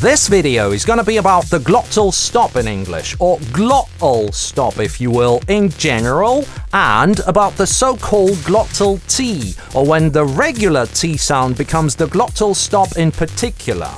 This video is going to be about the glottal stop in English, or glottal stop if you will, in general, and about the so-called glottal T, or when the regular T sound becomes the glottal stop in particular.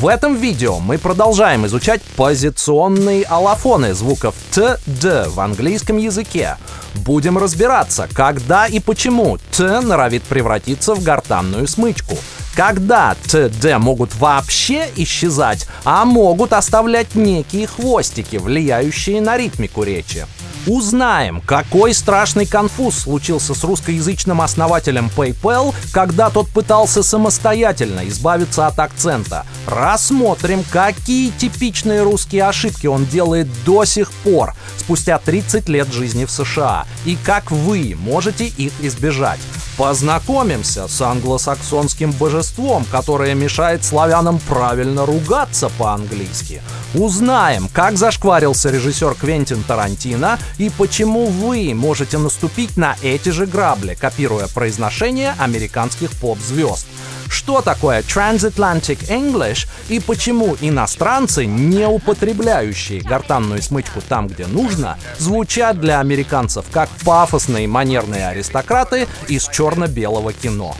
В этом видео мы продолжаем изучать позиционные аллофоны звуков Т, Д в английском языке. Будем разбираться, когда и почему Т норовит превратиться в гортанную смычку – Когда ТД могут вообще исчезать, а могут оставлять некие хвостики, влияющие на ритмику речи. Узнаем, какой страшный конфуз случился с русскоязычным основателем PayPal, когда тот пытался самостоятельно избавиться от акцента. Рассмотрим, какие типичные русские ошибки он делает до сих пор, спустя 30 лет жизни в США, и как вы можете их избежать. Познакомимся с англосаксонским божеством, которое мешает славянам правильно ругаться по-английски. Узнаем, как зашкварился режиссер Квентин Тарантино и почему вы можете наступить на эти же грабли, копируя произношение американских поп-звезд. Что такое Transatlantic English и почему иностранцы, не употребляющие гортанную смычку там, где нужно, звучат для американцев как пафосные манерные аристократы из черно-белого кино?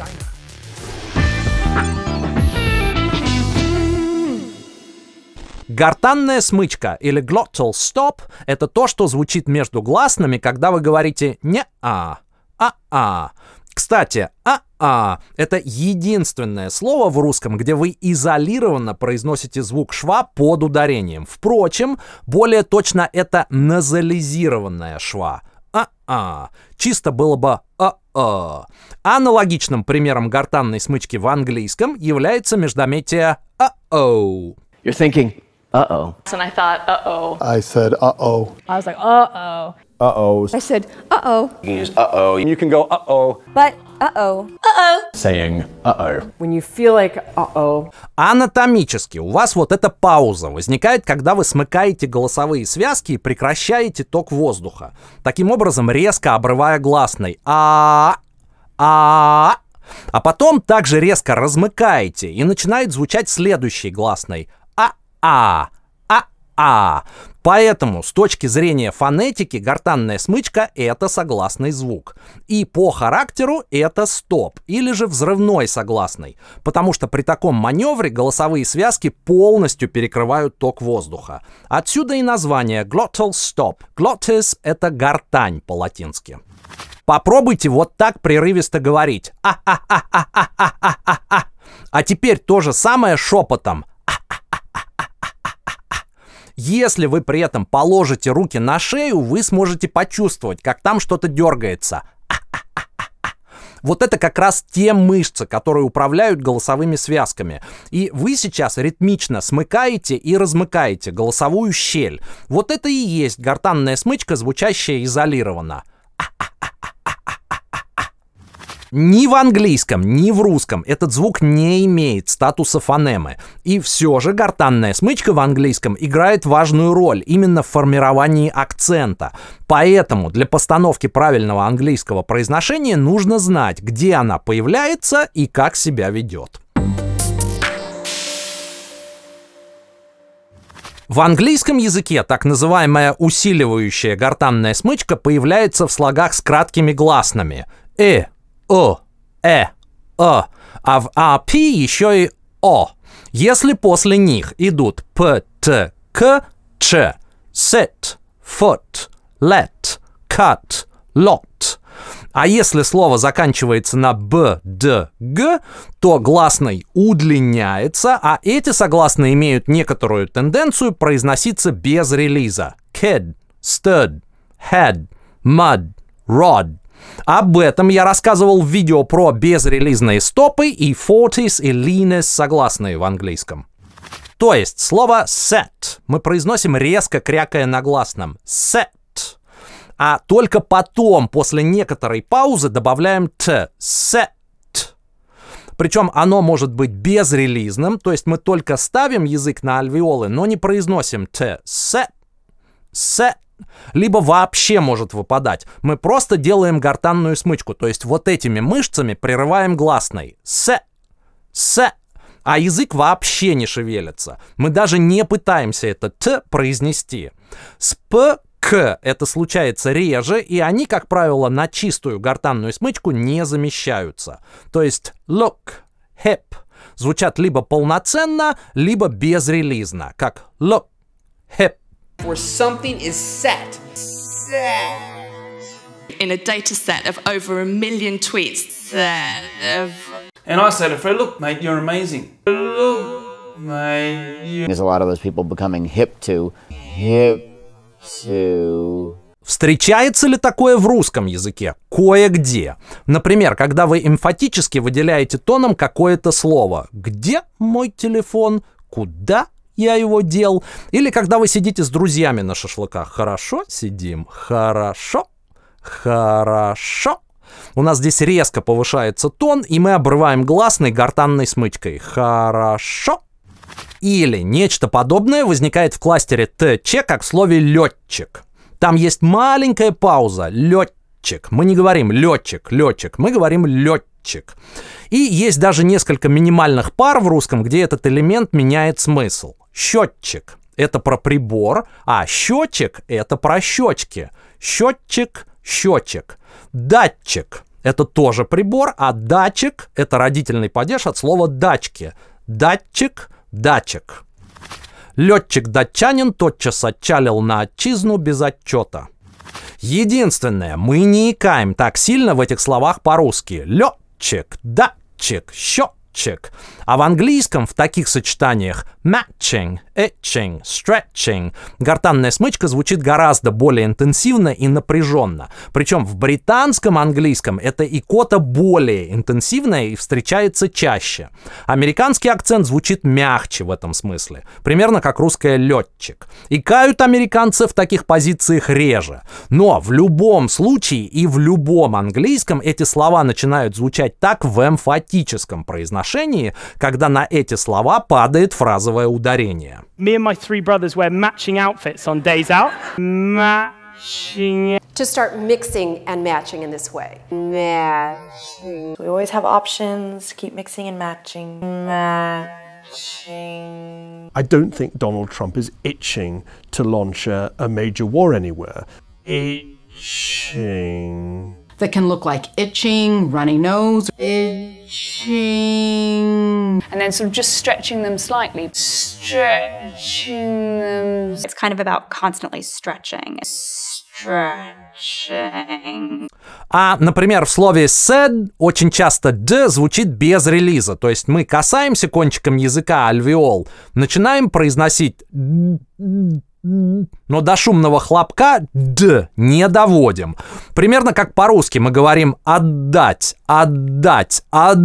Гортанная смычка или glottal stop — это то, что звучит между гласными, когда вы говорите «не-а», «а-а». Кстати, а-а — это единственное слово в русском, где вы изолированно произносите звук шва под ударением. Впрочем, более точно это назализированная шва. А-а. Чисто было бы а-а. Аналогичным примером гортанной смычки в английском является междометие а-оу. You're thinking, uh-oh. And I thought, uh-oh. I said, uh-oh. I was like, uh-oh uh-ohs. I said, uh-oh. You can use uh-oh. You can go uh-oh. But uh-oh. Uh-oh. Saying uh-oh. When you feel like uh-oh. Анатомически у вас вот эта пауза возникает, когда вы смыкаете голосовые связки и прекращаете ток воздуха. Таким образом, резко обрывая гласный а а а потом также резко размыкаете и начинает звучать следующий гласный а а а а. Поэтому с точки зрения фонетики гортанная смычка — это согласный звук. И по характеру это стоп, или же взрывной согласный, потому что при таком маневре голосовые связки полностью перекрывают ток воздуха. Отсюда и название glottal stop. Glottis — это гортань по-латински. Попробуйте вот так прерывисто говорить. А, а, а, а, а, а, а, а. а теперь то же самое шепотом. Если вы при этом положите руки на шею, вы сможете почувствовать, как там что-то дергается. Вот это как раз те мышцы, которые управляют голосовыми связками. И вы сейчас ритмично смыкаете и размыкаете голосовую щель. Вот это и есть гортанная смычка, звучащая изолированно. А-а-а. Ни в английском, ни в русском этот звук не имеет статуса фонемы. И все же гортанная смычка в английском играет важную роль именно в формировании акцента. Поэтому для постановки правильного английского произношения нужно знать, где она появляется и как себя ведет. В английском языке так называемая усиливающая гортанная смычка появляется в слогах с краткими гласными «э», о, Э, О, а в АП еще и О. Если после них идут П, Т, К, Ч, Сет, Фот, Лет, Кат, Лот. А если слово заканчивается на Б, Д, Г, то гласный удлиняется, а эти согласные имеют некоторую тенденцию произноситься без релиза. Kid, stud, ХЕД, mud, РОД. Об этом я рассказывал в видео про безрелизные стопы и fortis и lines согласные в английском. То есть слово set мы произносим резко, крякая на гласном. Set. А только потом, после некоторой паузы, добавляем т. Set. Причем оно может быть безрелизным, то есть мы только ставим язык на альвеолы, но не произносим т. Set. Set либо вообще может выпадать. Мы просто делаем гортанную смычку, то есть вот этими мышцами прерываем гласный. С, с, а язык вообще не шевелится. Мы даже не пытаемся это т произнести. С п к это случается реже, и они, как правило, на чистую гортанную смычку не замещаются. То есть look, hep звучат либо полноценно, либо безрелизно, как look, hep where something is set. set. In a data set of over a million tweets. Set And I said to Fred, look, mate, you're amazing. Look, mate, you... There's a lot of those people becoming hip to, hip to... Встречается ли такое в русском языке? Кое-где. Например, когда вы эмфатически выделяете тоном какое-то слово. Где мой телефон? Куда я его дел. Или когда вы сидите с друзьями на шашлыках. Хорошо сидим, хорошо, хорошо. У нас здесь резко повышается тон, и мы обрываем гласный гортанной смычкой. Хорошо. Или нечто подобное возникает в кластере ТЧ, как в слове «летчик». Там есть маленькая пауза. Летчик. Мы не говорим летчик, летчик. Мы говорим летчик. И есть даже несколько минимальных пар в русском, где этот элемент меняет смысл. Счетчик – это про прибор, а счетчик – это про щечки. Счетчик, счетчик. Датчик – это тоже прибор, а датчик – это родительный падеж от слова «дачки». Датчик, датчик. Летчик-датчанин тотчас отчалил на отчизну без отчета. Единственное, мы не икаем так сильно в этих словах по-русски. Летчик, датчик, счетчик. А в английском в таких сочетаниях matching, etching, stretching гортанная смычка звучит гораздо более интенсивно и напряженно. Причем в британском английском эта икота более интенсивная и встречается чаще. Американский акцент звучит мягче в этом смысле, примерно как русское «летчик». И кают американцы в таких позициях реже. Но в любом случае и в любом английском эти слова начинают звучать так в эмфатическом произношении, когда на эти слова падает фразовое ударение. Me and my three brothers wear matching outfits on days out. Matching. To start mixing and matching in this way. Matching. We always have options. Keep mixing and matching. Matching. I don't think Donald Trump is itching to launch a, a major war anywhere. Itching. that can look like itching, runny nose, itching. And then sort of just stretching them slightly. Stretching them. It's kind of about constantly stretching. Stretching. А, например, в слове said очень часто d звучит без релиза, то есть мы касаемся кончиком языка альвеол, начинаем произносить d, d, но до шумного хлопка «д» не доводим. Примерно как по-русски мы говорим «отдать», «отдать», «от...»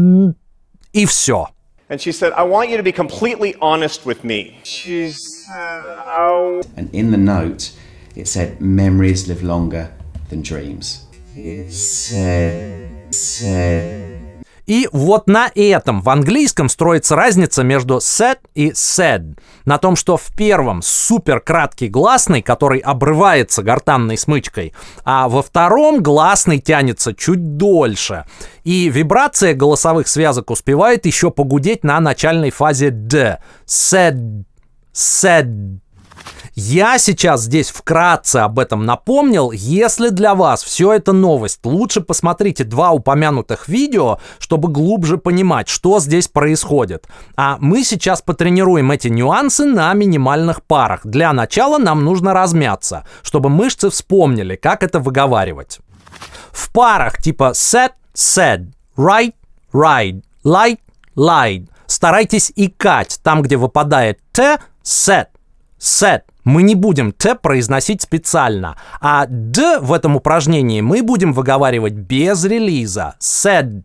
и все. And she said, I want you to be completely honest with me. She said, oh. And in the note, it said, memories live longer than dreams. It said, said... И вот на этом в английском строится разница между set и said. На том, что в первом супер краткий гласный, который обрывается гортанной смычкой, а во втором гласный тянется чуть дольше. И вибрация голосовых связок успевает еще погудеть на начальной фазе d. Said, said, я сейчас здесь вкратце об этом напомнил. Если для вас все это новость, лучше посмотрите два упомянутых видео, чтобы глубже понимать, что здесь происходит. А мы сейчас потренируем эти нюансы на минимальных парах. Для начала нам нужно размяться, чтобы мышцы вспомнили, как это выговаривать. В парах типа set, said, right, ride, light, lied старайтесь икать там, где выпадает т, set, set, мы не будем «т» произносить специально, а «д» в этом упражнении мы будем выговаривать без релиза. «Said»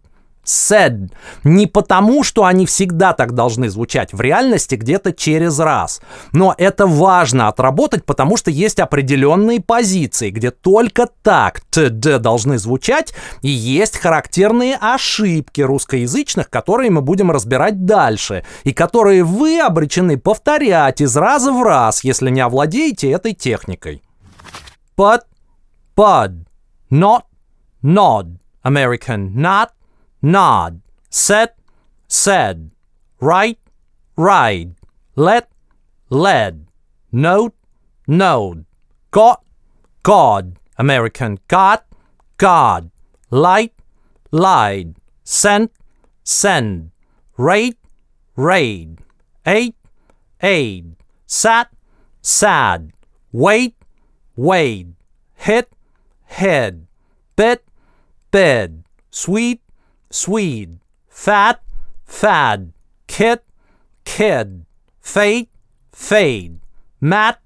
said. Не потому, что они всегда так должны звучать в реальности где-то через раз. Но это важно отработать, потому что есть определенные позиции, где только так td должны звучать, и есть характерные ошибки русскоязычных, которые мы будем разбирать дальше, и которые вы обречены повторять из раза в раз, если не овладеете этой техникой. But, bud, not, nod, American, not, nod, set, said, right, ride, let, led, note, node, got, God, American got, God, light, lied, sent, send, rate, raid, ate, aid, sat, sad, wait, weighed, hit, head, bit, bed, sweet, Swede, fat, fad, kit, kid, fate, fade, mat,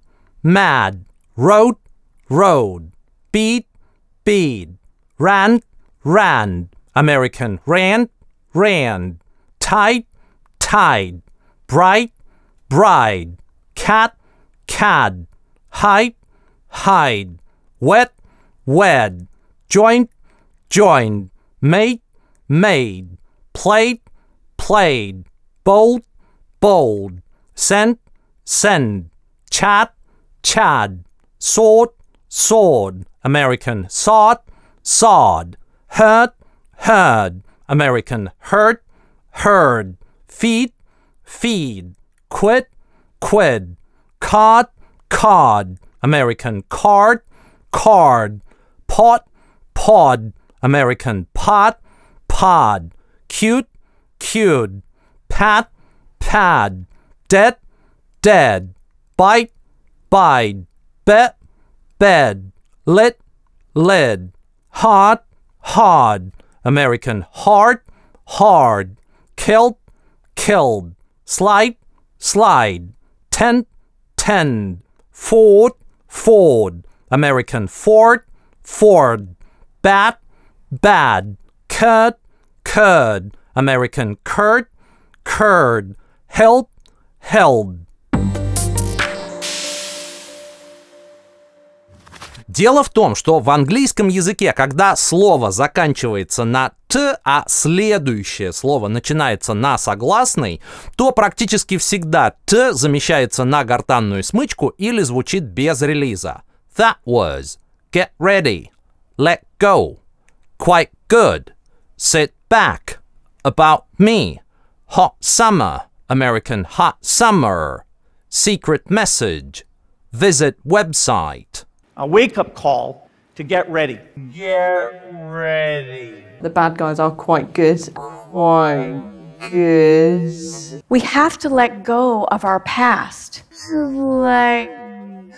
mad, rote, road, beat, bead, rand, rand, American, rand, rand, tight, tide, bright, bride, cat, cad, hide, hide, wet, wed, joint, joined, mate, made, plate, played, bolt, bold, sent, send, chat, chad, sort, sword, American sod, sod, hurt, heard, American hurt, heard, feed, feed, quit, quid, cod, cod, American card, card, pot, pod, American pot, pod, cute, cued, pat, pad, dead, dead, bite, bide, bet, bed, lit, led, hot, hard, American heart, hard, kilt, killed, slide, slide, tent, tend, ford, ford, American fort, ford, bat, bad, cut, curd, American curd, curd, help, held. Дело в том, что в английском языке, когда слово заканчивается на «т», а следующее слово начинается на согласный, то практически всегда «т» замещается на гортанную смычку или звучит без релиза. That was. Get ready. Let go. Quite good. Sit back about me. Hot summer, American hot summer. Secret message, visit website. A wake up call to get ready. Get ready. The bad guys are quite good. Quite good. We have to let go of our past. Let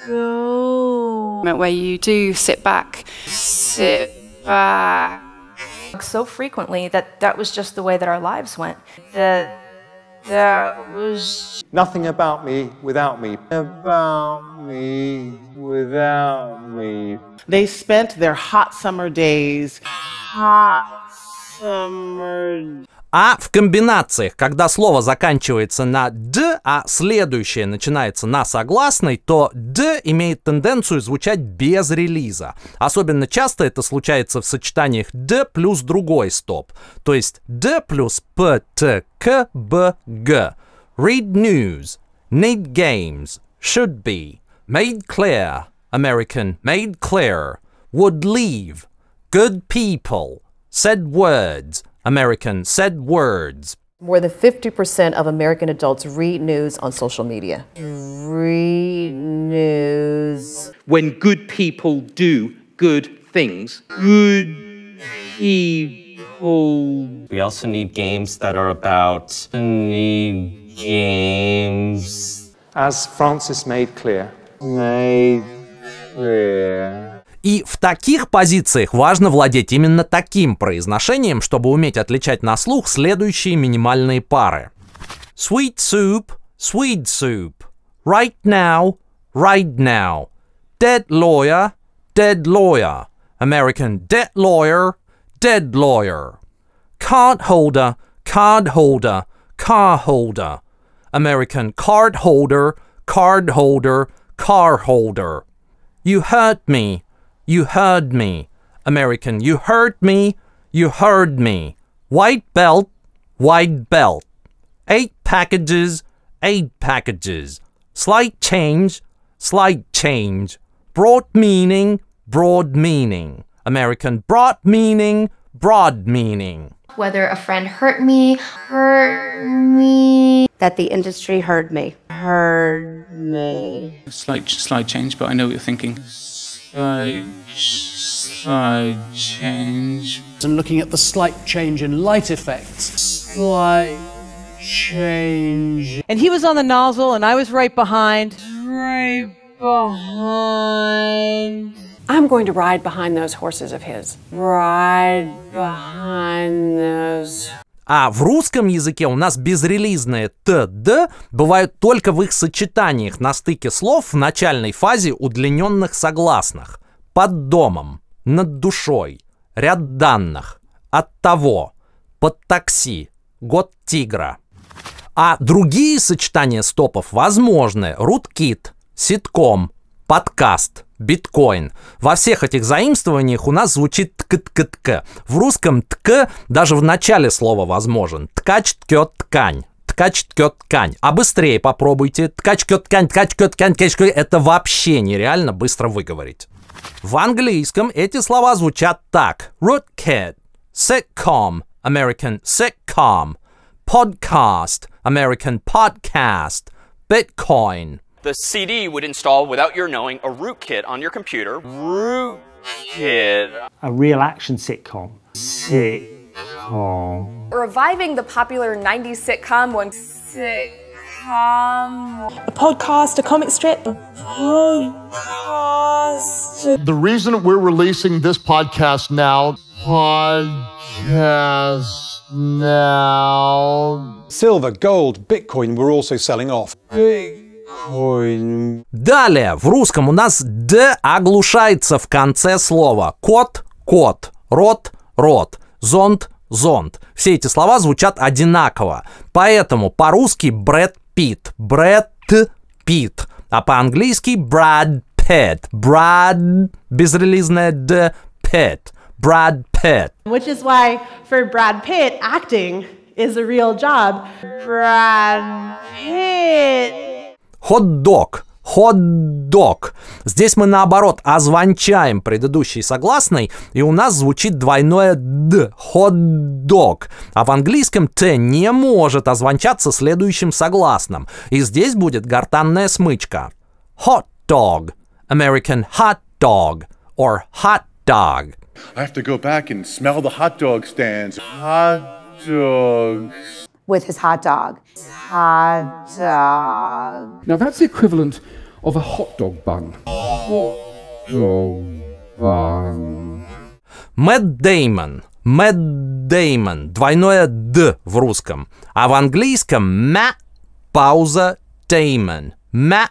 go. Where you do sit back. Sit back so frequently that that was just the way that our lives went. That that was nothing about me without me. About me without me. They spent their hot summer days. Hot summer. А в комбинациях, когда слово заканчивается на «д», а следующее начинается на согласной, то «д» имеет тенденцию звучать без релиза. Особенно часто это случается в сочетаниях «д» плюс другой стоп. То есть «д» плюс «п», «т», «к», «б», «г». Read news, need games, should be, made clear, American, made clear, would leave, good people, said words – Americans said words. More than 50% of American adults read news on social media. Read news. When good people do good things. Good people. We also need games that are about need games. As Francis made clear. Made clear. И в таких позициях важно владеть именно таким произношением, чтобы уметь отличать на слух следующие минимальные пары. Sweet soup, sweet soup. Right now, right now. Dead lawyer, dead lawyer. American dead lawyer, dead lawyer. Card holder, card holder, car holder. American card holder, card holder, car holder. You hurt me, You heard me. American, you heard me. You heard me. White belt, white belt. Eight packages, eight packages. Slight change, slight change. Broad meaning, broad meaning. American, broad meaning, broad meaning. Whether a friend hurt me, hurt me. That the industry heard me. Heard me. Slight, slight change, but I know what you're thinking slight, slight change. And looking at the slight change in light effects. Slight change. And he was on the nozzle and I was right behind. Right behind. I'm going to ride behind those horses of his. Ride behind those А в русском языке у нас безрелизные «т», «д» бывают только в их сочетаниях на стыке слов в начальной фазе удлиненных согласных. Под домом, над душой, ряд данных, от того, под такси, год тигра. А другие сочетания стопов возможны. Руткит, ситком, подкаст, биткоин. Во всех этих заимствованиях у нас звучит ткт-ткт. В русском тк даже в начале слова возможен. Ткач ткет ткань ткач ткет ткань. А быстрее попробуйте. Ткач ткет ткань, ткач ткет ткань, ткач ткет. Это вообще нереально быстро выговорить. В английском эти слова звучат так. Rootkit, sitcom, American sitcom, podcast, American podcast, Bitcoin. The CD would install, without your knowing, a rootkit on your computer. Root Shit. A real action sitcom. Sitcom. Reviving the popular 90s sitcom one. Sitcom. A podcast, a comic strip. podcast. The reason we're releasing this podcast now. Podcast now. Silver, gold, Bitcoin were also selling off. Big Ой. Далее, в русском у нас «д» оглушается в конце слова. Кот – кот, рот – рот, зонт – зонт. Все эти слова звучат одинаково. Поэтому по-русски Брэд Пит, Брэд Пит, а по-английски Брэд Пит, Брэд, безрелизное «д», Питт, Брэд Пит. Which is why for Brad Pitt acting is a real job. Brad Pitt. Хот-дог. Хот-дог. Здесь мы наоборот озвончаем предыдущий согласный, и у нас звучит двойное «д» — хот-дог. А в английском «т» не может озвончаться следующим согласным. И здесь будет гортанная смычка. Hot-dog. American hot-dog. Or hot-dog. I have to go back and smell the hot dog stands. Hot dogs. with his hot dog. Hot dog. Now that's the equivalent of a hot dog bun. Hot dog bun. Мэтт Деймон. Мэтт Деймон. Двойное «д» в русском. А в английском «мэ» пауза «Деймон». Мэтт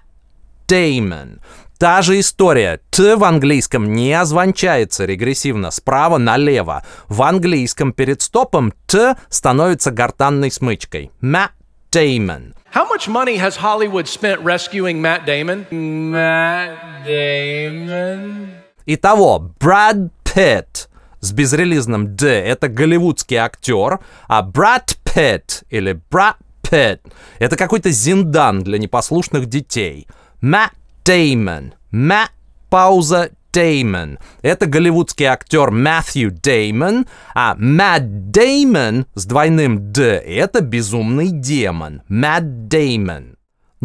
Деймон. Та же история. Т в английском не озвончается регрессивно справа налево. В английском перед стопом Т становится гортанной смычкой. Matt Damon. How much money has Hollywood spent rescuing Matt Damon? Matt Damon. Итого, Брэд Питт с безрелизным «д» — это голливудский актер, а Брэд Питт или Брэд Питт — это какой-то зиндан для непослушных детей. Matt Деймон. Мэ, пауза, Деймон. Это голливудский актер Мэтью Деймон, а Мэтт Деймон с двойным «д» — это безумный демон. Мэтт Деймон.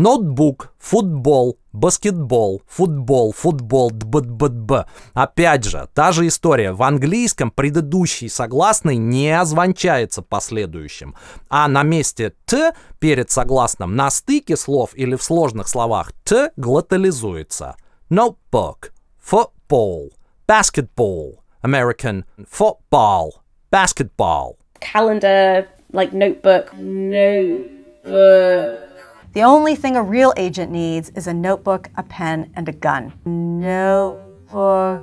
Ноутбук, футбол, баскетбол, футбол, футбол, дбдбдб. Опять же, та же история. В английском предыдущий согласный не озвончается последующим, а на месте «т» перед согласным на стыке слов или в сложных словах «т» глотализуется. Notebook, football, basketball, American football, basketball. Calendar, like notebook, notebook. The only thing a real agent needs is a notebook, a pen, and a gun. Notebook.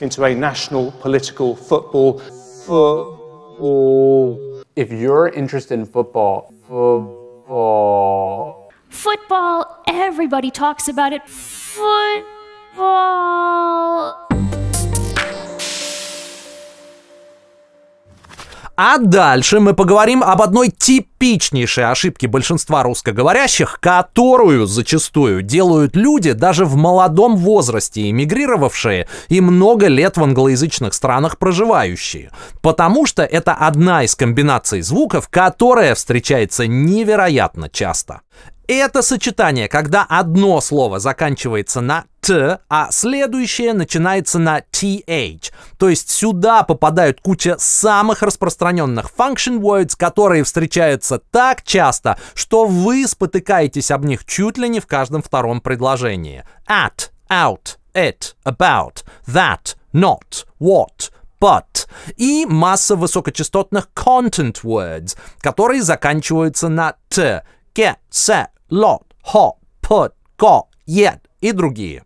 Into a national political football. Football. If you're interested in football, football. Football, everybody talks about it. Football. А дальше мы поговорим об одной типичнейшей ошибке большинства русскоговорящих, которую зачастую делают люди даже в молодом возрасте, эмигрировавшие и много лет в англоязычных странах проживающие. Потому что это одна из комбинаций звуков, которая встречается невероятно часто. Это сочетание, когда одно слово заканчивается на «т», а следующее начинается на «th». То есть сюда попадают куча самых распространенных function words, которые встречаются так часто, что вы спотыкаетесь об них чуть ли не в каждом втором предложении. At, out, it, about, that, not, what, but и масса высокочастотных content words, которые заканчиваются на «т», get, set, lot, hot, put, got, yet и другие.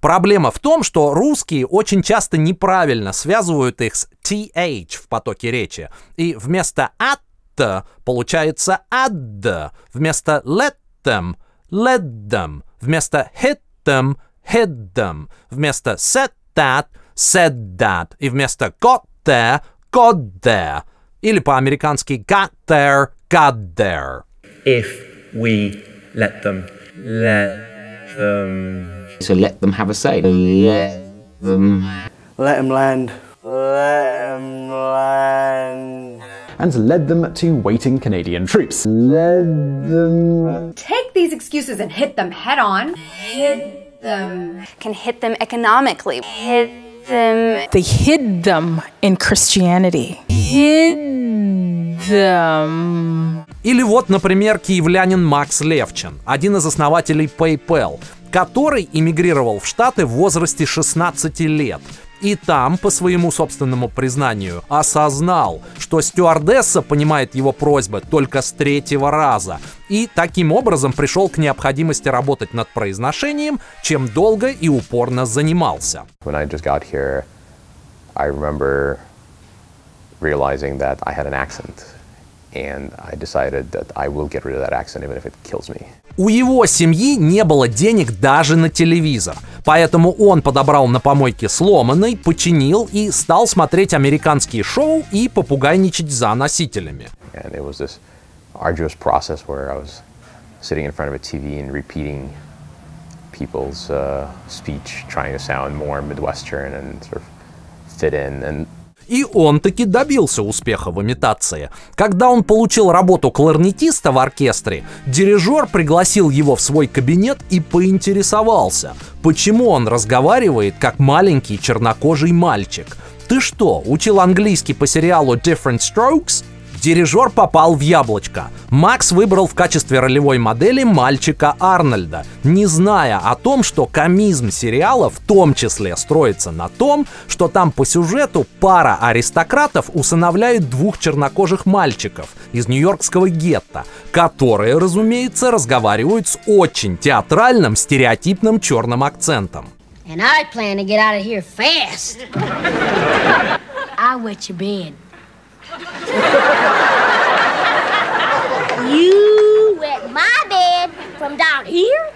Проблема в том, что русские очень часто неправильно связывают их с th в потоке речи. И вместо at получается ad, вместо let them – let them, вместо hit them – hit them, вместо set that – said that, и вместо got there – got there, или по-американски got there – got there. If we let them. Let them. So let them have a say. Let them. Let them land. Let them land. And led them to waiting Canadian troops. Led them. Take these excuses and hit them head on. Hit them. Can hit them economically. Hit them. Эм, They hid them in Christianity. Hid them. Или вот, например, киевлянин Макс Левчин, один из основателей PayPal, который эмигрировал в Штаты в возрасте 16 лет – и там, по своему собственному признанию, осознал, что стюардесса понимает его просьбы только с третьего раза, и таким образом пришел к необходимости работать над произношением, чем долго и упорно занимался. Here, realizing that I had an accent. У его семьи не было денег даже на телевизор, поэтому он подобрал на помойке сломанный, починил и стал смотреть американские шоу и попугайничать за носителями. people's uh, speech, trying to sound more Midwestern and sort of fit in. And и он таки добился успеха в имитации. Когда он получил работу кларнетиста в оркестре, дирижер пригласил его в свой кабинет и поинтересовался, почему он разговаривает как маленький чернокожий мальчик. «Ты что, учил английский по сериалу Different Strokes?» Дирижер попал в яблочко. Макс выбрал в качестве ролевой модели мальчика Арнольда, не зная о том, что комизм сериала в том числе строится на том, что там по сюжету пара аристократов усыновляет двух чернокожих мальчиков из нью-йоркского гетто, которые, разумеется, разговаривают с очень театральным стереотипным черным акцентом. And I plan to get out of here fast. I'll wet your bed. You wet my bed from down here?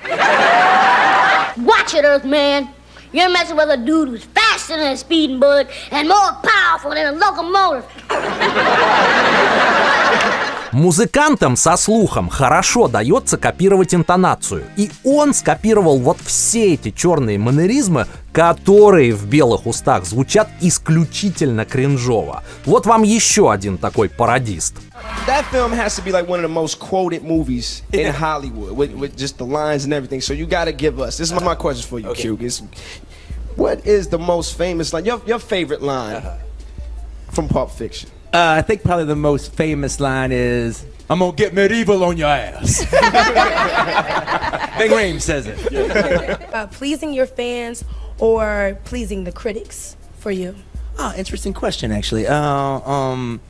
Watch it, Earth Man. You're messing with a dude who's faster than a speeding bug and more powerful than a locomotive. Музыкантам со слухом хорошо дается копировать интонацию. И он скопировал вот все эти черные манеризмы которые в белых устах звучат исключительно кринжово. Вот вам еще один такой пародист. That film has to be like one of the most quoted movies in Hollywood with, with just the lines and everything. So you gotta give us. This is my question for you, okay. Q. It's, what is the most famous line? Your, your favorite line from Pulp Fiction? Uh, I think probably the most famous line is I'm gonna get medieval on your ass. Big Ream says it. Uh, pleasing your fans or pleasing the critics for you? Ah, oh, interesting question, actually. Uh, um,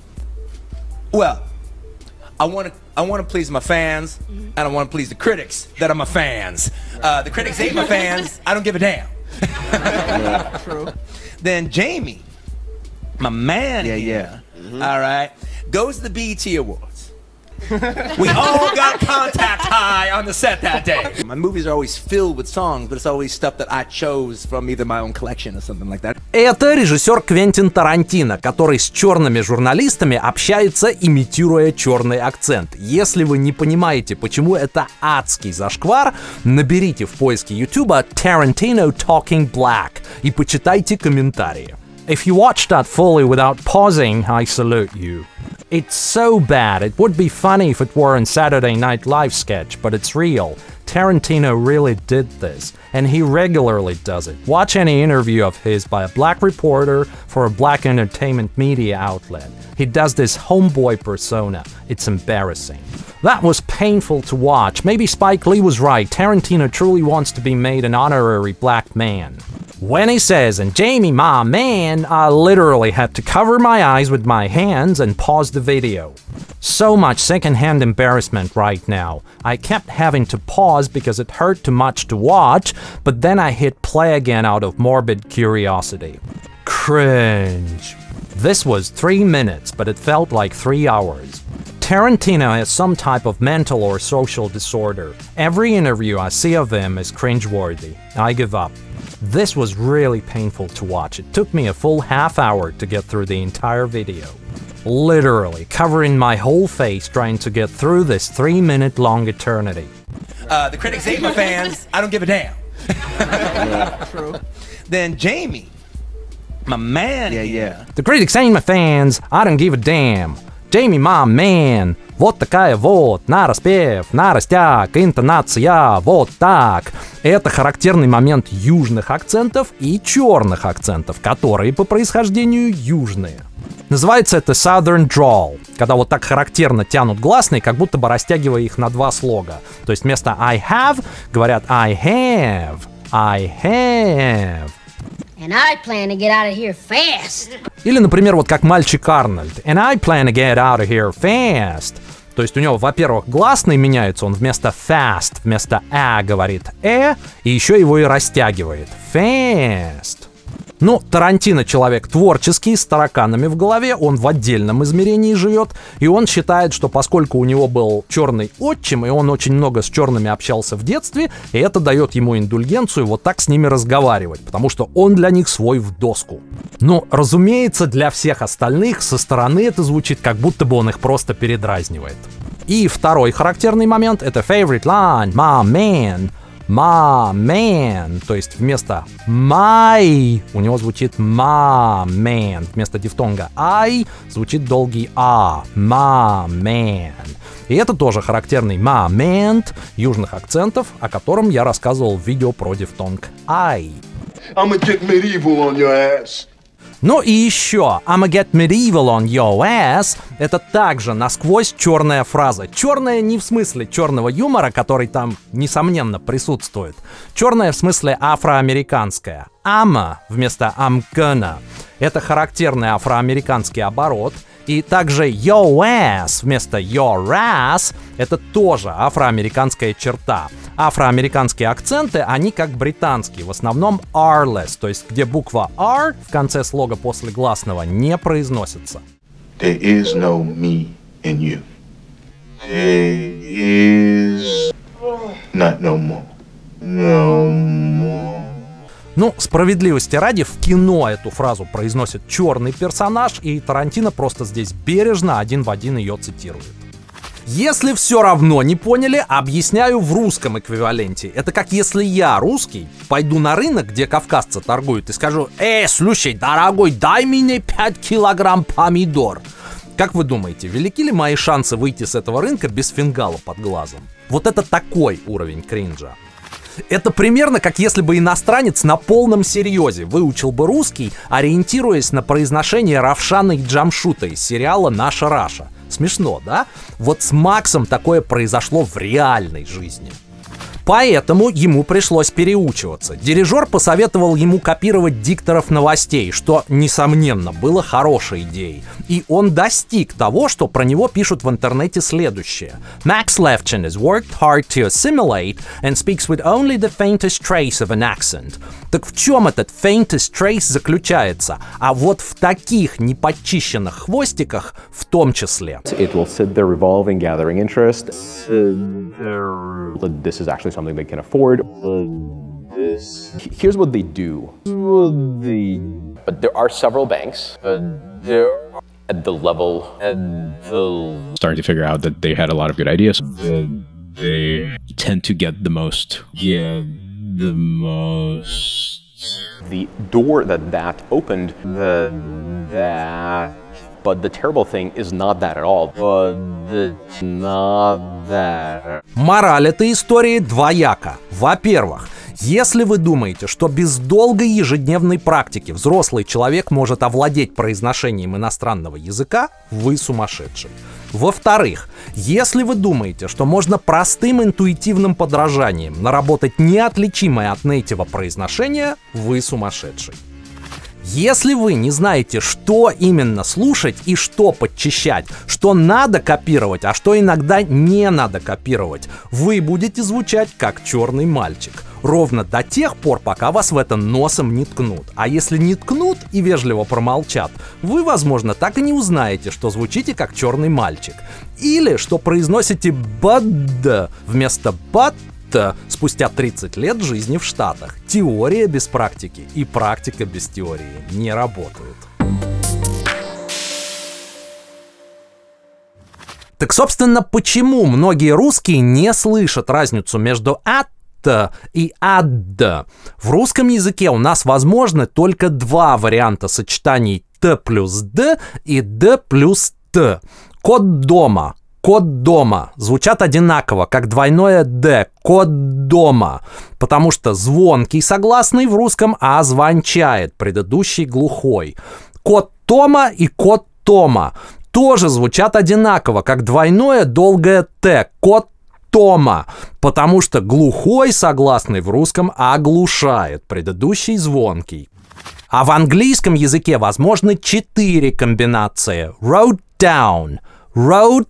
well, I want to I want to please my fans, mm-hmm. and I want to please the critics that are my fans. Right. Uh, the critics hate my fans. I don't give a damn. true. Then Jamie, my man. Yeah, here, yeah. Mm-hmm. All right, goes to the BET Awards. we all got contact high on the set that day. My movies are always filled with songs, but it's always stuff that I chose from either my own collection or something like that. Это режиссер Квентин Тарантино, который с черными журналистами общается, имитируя черный акцент. Если вы не понимаете, почему это адский зашквар, наберите в поиске YouTube Tarantino Talking Black и почитайте комментарии. If you watched that fully without pausing, I salute you. It's so bad, it would be funny if it were on Saturday Night Live sketch, but it's real. Tarantino really did this, and he regularly does it. Watch any interview of his by a black reporter for a black entertainment media outlet. He does this homeboy persona. It's embarrassing. That was painful to watch. Maybe Spike Lee was right. Tarantino truly wants to be made an honorary black man. When he says, and Jamie, my man, I literally had to cover my eyes with my hands and pause the video. So much secondhand embarrassment right now. I kept having to pause because it hurt too much to watch, but then I hit play again out of morbid curiosity. Cringe. This was three minutes, but it felt like three hours. Tarantino has some type of mental or social disorder. Every interview I see of him is cringeworthy. I give up. This was really painful to watch. It took me a full half hour to get through the entire video. Literally, covering my whole face trying to get through this three minute long eternity. Uh, the critics hate my fans. I don't give a damn. true. Then Jamie, my man. Yeah, yeah. The critics ain't my fans. I don't give a damn. Jamie, my man. Вот такая вот, на распев, на растяг, интонация, вот так. Это характерный момент южных акцентов и черных акцентов, которые по происхождению южные. Называется это Southern Drawl, когда вот так характерно тянут гласные, как будто бы растягивая их на два слога. То есть вместо I have говорят I have, I have. And I plan to get out of here fast. Или, например, вот как мальчик Арнольд. And I plan to get out of here fast. То есть у него, во-первых, гласные меняются, он вместо fast, вместо а говорит э, и еще его и растягивает. Fast. Ну, Тарантино человек творческий, с тараканами в голове, он в отдельном измерении живет, и он считает, что поскольку у него был черный отчим, и он очень много с черными общался в детстве, и это дает ему индульгенцию вот так с ними разговаривать, потому что он для них свой в доску. Но, ну, разумеется, для всех остальных со стороны это звучит, как будто бы он их просто передразнивает. И второй характерный момент — это favorite line, my man — «ма-мен», то есть вместо «май» у него звучит «ма-мен», вместо дифтонга «ай» звучит долгий «а», «ма-мен». И это тоже характерный момент южных акцентов, о котором я рассказывал в видео про дифтонг «ай». I'm a get medieval on your ass. Ну и еще, I'ma get medieval on your ass, это также насквозь черная фраза. Черная не в смысле черного юмора, который там, несомненно, присутствует. Черная в смысле афроамериканская. Ама вместо I'm gonna. Это характерный афроамериканский оборот — и также your ass вместо your ass это тоже афроамериканская черта. Афроамериканские акценты, они как британские, в основном R-less, то есть где буква R в конце слога после гласного не произносится. There is no me in you. There is not no more. No more. Ну, справедливости ради, в кино эту фразу произносит черный персонаж, и Тарантино просто здесь бережно один в один ее цитирует. Если все равно не поняли, объясняю в русском эквиваленте. Это как если я, русский, пойду на рынок, где кавказцы торгуют, и скажу «Эй, слушай, дорогой, дай мне 5 килограмм помидор». Как вы думаете, велики ли мои шансы выйти с этого рынка без фингала под глазом? Вот это такой уровень кринжа. Это примерно как если бы иностранец на полном серьезе выучил бы русский, ориентируясь на произношение Равшана и Джамшута из сериала «Наша Раша». Смешно, да? Вот с Максом такое произошло в реальной жизни. Поэтому ему пришлось переучиваться. Дирижер посоветовал ему копировать дикторов новостей, что, несомненно, было хорошей идеей. И он достиг того, что про него пишут в интернете следующее. Max Levchin has worked hard to assimilate and speaks with only the faintest trace of an accent. Так в чем этот faintest trace заключается? А вот в таких непочищенных хвостиках в том числе. It will sit there revolving, gathering interest. This is actually something they can afford. Here's what they do. But there are several banks. But at the level at the starting to figure out that they had a lot of good ideas. They tend to get the most. Yeah, the most. The door that that opened, the that But the terrible thing is not that at all. But it's not that. Мораль этой истории двояка. Во-первых, если вы думаете, что без долгой ежедневной практики взрослый человек может овладеть произношением иностранного языка, вы сумасшедший. Во-вторых, если вы думаете, что можно простым интуитивным подражанием наработать неотличимое от нейтива произношение, вы сумасшедший. Если вы не знаете, что именно слушать и что подчищать, что надо копировать, а что иногда не надо копировать, вы будете звучать как черный мальчик. Ровно до тех пор, пока вас в это носом не ткнут. А если не ткнут и вежливо промолчат, вы, возможно, так и не узнаете, что звучите как черный мальчик. Или что произносите «бадда» вместо «бадда» Э, спустя 30 лет жизни в Штатах. Теория без практики и практика без теории не работают. Так, собственно, почему многие русские не слышат разницу между «ат» и «адда»? В русском языке у нас возможны только два варианта сочетаний «т» плюс «д» и «д» плюс «т». Код дома код дома звучат одинаково, как двойное «д», код дома, потому что звонкий согласный в русском «а» звончает, предыдущий глухой. Код Тома и код Тома тоже звучат одинаково, как двойное долгое «т», код Тома, потому что глухой согласный в русском оглушает, «А» предыдущий звонкий. А в английском языке возможны четыре комбинации. Road down, road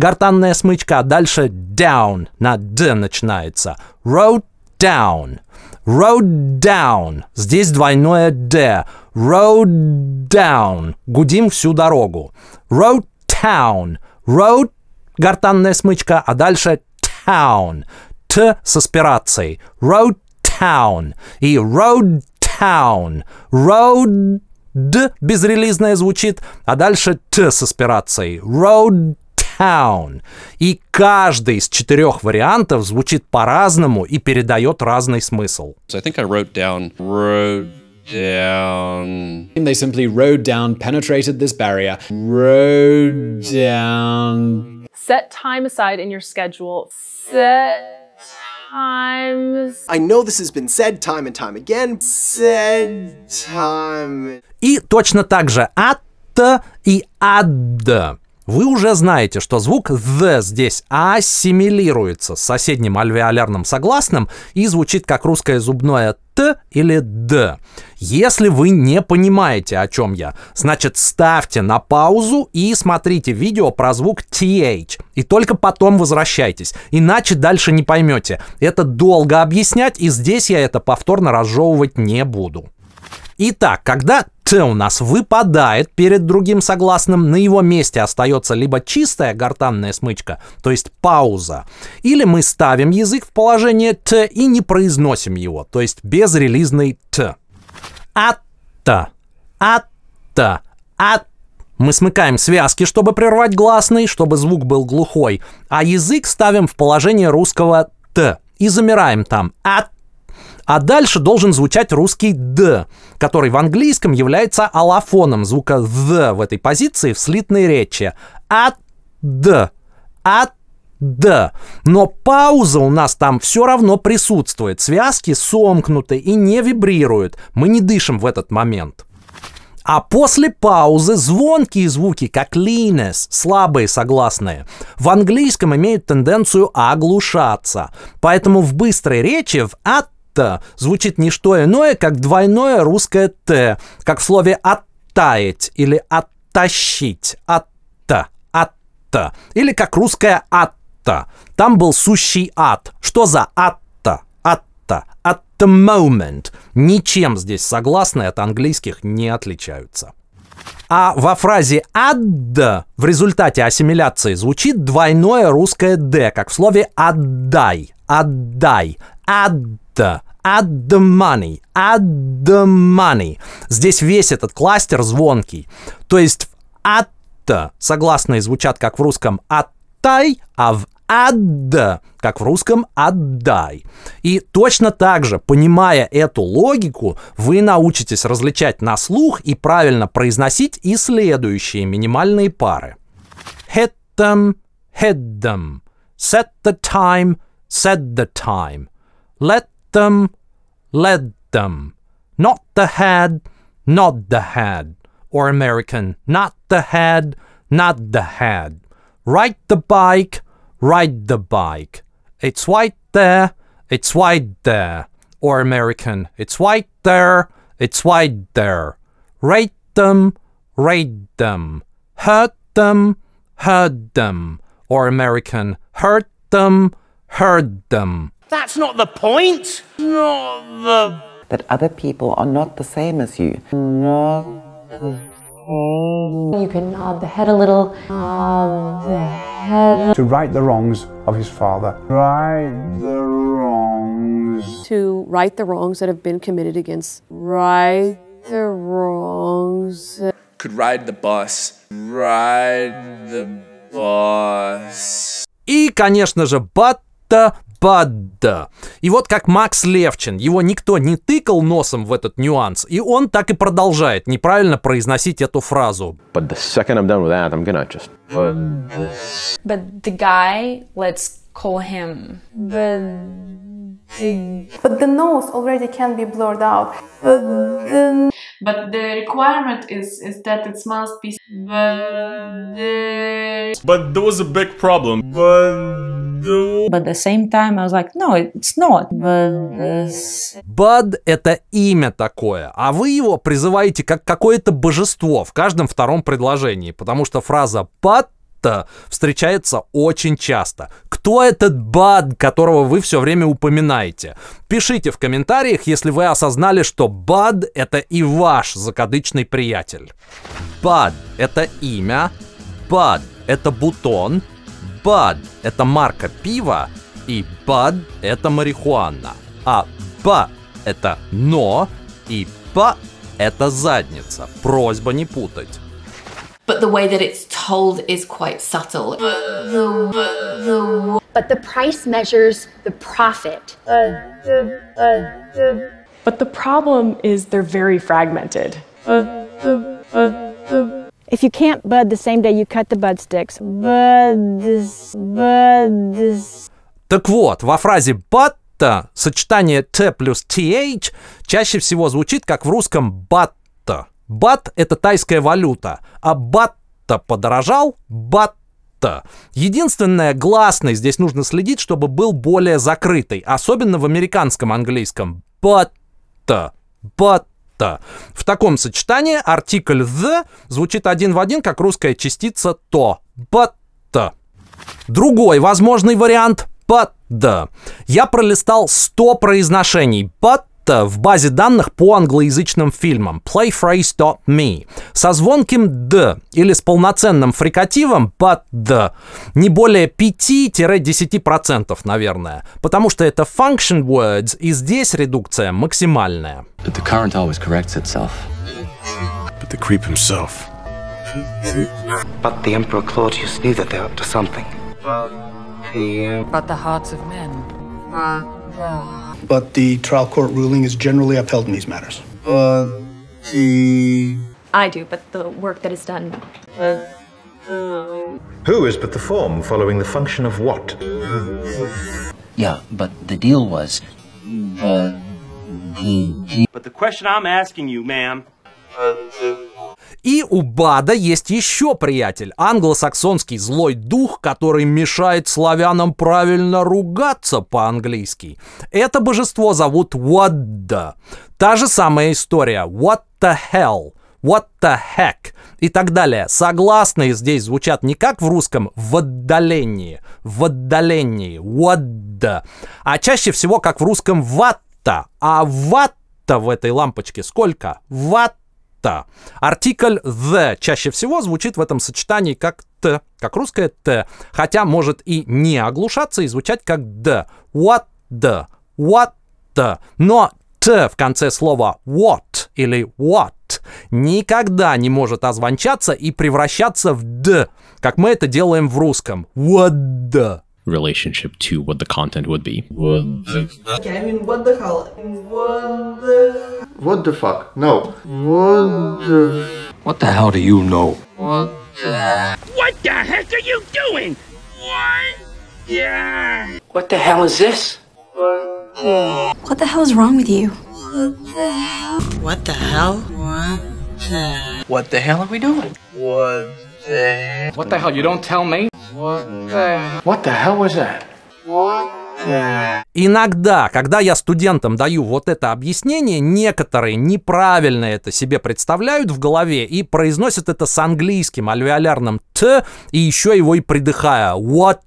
гортанная смычка, а дальше down, на d начинается. Road down. Road down. Здесь двойное d. Road down. Гудим всю дорогу. Road town. Road гортанная смычка, а дальше town. Т с аспирацией. Road town. И road town. Road Д безрелизное звучит, а дальше Т с аспирацией. Road town. И каждый из четырех вариантов звучит по-разному и передает разный смысл. So I think I wrote down road down. They simply rode down, penetrated this barrier, rode down. Set time aside in your schedule. Set times. I know this has been said time and time again. Said time. И точно так же at и ad. Вы уже знаете, что звук «the» здесь ассимилируется с соседним альвеолярным согласным и звучит как русское зубное «т» или «д». Если вы не понимаете, о чем я, значит ставьте на паузу и смотрите видео про звук TH. И только потом возвращайтесь, иначе дальше не поймете. Это долго объяснять, и здесь я это повторно разжевывать не буду. Итак, когда «т» у нас выпадает перед другим согласным, на его месте остается либо чистая гортанная смычка, то есть пауза, или мы ставим язык в положение «т» и не произносим его, то есть безрелизный «т». «Ат-та», «ат-та», Мы смыкаем связки, чтобы прервать гласный, чтобы звук был глухой, а язык ставим в положение русского «т» и замираем там «ат». А дальше должен звучать русский «д» который в английском является аллофоном звука з в этой позиции в слитной речи. От «д». От да, но пауза у нас там все равно присутствует. Связки сомкнуты и не вибрируют. Мы не дышим в этот момент. А после паузы звонкие звуки, как leanness, слабые согласные, в английском имеют тенденцию оглушаться. Поэтому в быстрой речи в at «т». Звучит не что иное, как двойное русское «т», как в слове «оттаять» или «оттащить», «отта», «отта», или как русское «атта». Там был сущий ад. Что за «атта», «атта», «at the moment». Ничем здесь согласные от английских не отличаются. А во фразе «адда» в результате ассимиляции звучит двойное русское «д», как в слове «отдай», «отдай», «ад», это Add the money, add the money. Здесь весь этот кластер звонкий. То есть в at согласные звучат как в русском оттай, а в отда, как в русском отдай. И точно так же, понимая эту логику, вы научитесь различать на слух и правильно произносить и следующие минимальные пары. head them, head them. Set the time, set the time. Let them, led them. Not the head, not the head, Or American, not the head, not the head. Ride the bike, ride the bike. It's white there, it's white there. Or American, it's white there, it's white there. Rate them, rate them. Hurt them, hurt them. Or American, hurt them, hurt them. That's not the point. Not the. That other people are not the same as you. Not the same. You can nod the head a little. Nod the head. To right the wrongs of his father. Right the wrongs. To right the wrongs that have been committed against. Right the wrongs. Could ride the bus. Ride the bus. И, конечно же, Батта Бадда. И вот как Макс Левчин, его никто не тыкал носом в этот нюанс, и он так и продолжает неправильно произносить эту фразу. But the second I'm done with that, I'm gonna just... But the guy lets call him. But the, but the nose already can be blurred out. But the, but the requirement is is that it must be. But, the, but there was a big problem. But the... But the same time, I was like, no, it's not. But this... Bud — это имя такое, а вы его призываете как какое-то божество в каждом втором предложении, потому что фраза «бат» встречается очень часто. Кто этот Бад, которого вы все время упоминаете? Пишите в комментариях, если вы осознали, что Бад — это и ваш закадычный приятель. Бад — это имя, Бад — это бутон, Бад — это марка пива, и Бад — это марихуана. А Ба — это но, и Па это задница. Просьба не путать. but the way that it's told is quite subtle. But the price measures the profit. Uh, uh, but the problem is they're very fragmented. Uh, if you can't bud the same day you cut the bud sticks, bud this, bud this. Так вот, во фразе «but» сочетание «t» плюс «th» чаще всего звучит как в русском «but Бат – это тайская валюта, а батта подорожал, бат Единственное, гласный здесь нужно следить, чтобы был более закрытый, особенно в американском английском. But-то. but В таком сочетании артикль «the» звучит один в один, как русская частица «то». but Другой возможный вариант – «but-да». Я пролистал 100 произношений «but место в базе данных по англоязычным фильмам playphrase.me со звонким «д» или с полноценным фрикативом «but the» не более 5-10%, наверное, потому что это function words, и здесь редукция максимальная. But the current always corrects itself. But the creep himself. But the Emperor Claudius knew that they were up to something. But the, uh... But the hearts of men. Uh, the but the trial court ruling is generally upheld in these matters. But the... I do, but the work that is done. Uh, Who is but the form following the function of what? Yeah, but the deal was. Uh, but the question I'm asking you, ma'am, И у Бада есть еще приятель, англосаксонский злой дух, который мешает славянам правильно ругаться по-английски. Это божество зовут Вадда. Та же самая история. What the hell? What the heck? И так далее. Согласные здесь звучат не как в русском в отдалении, в отдалении, Уадда, а чаще всего как в русском ватта. А ватта в этой лампочке сколько? Ватта это. Артикль the чаще всего звучит в этом сочетании как т, как русское т, хотя может и не оглушаться и звучать как д. What the, what the. Но т в конце слова what или what никогда не может озвончаться и превращаться в д, как мы это делаем в русском. What the. relationship to what the content would be. What the? Okay, I mean, what the hell? What the? What the fuck? No. What the? What the hell do you know? What the? What the heck are you doing? What? Yeah. What the hell is this? What the? What the hell is wrong with you? What the hell? What the hell? What the? What the hell are we doing? What? What the hell? You don't tell me? What the, What the hell was that? What? Иногда, когда я студентам даю вот это объяснение, некоторые неправильно это себе представляют в голове и произносят это с английским альвеолярным «т» и еще его и придыхая. What?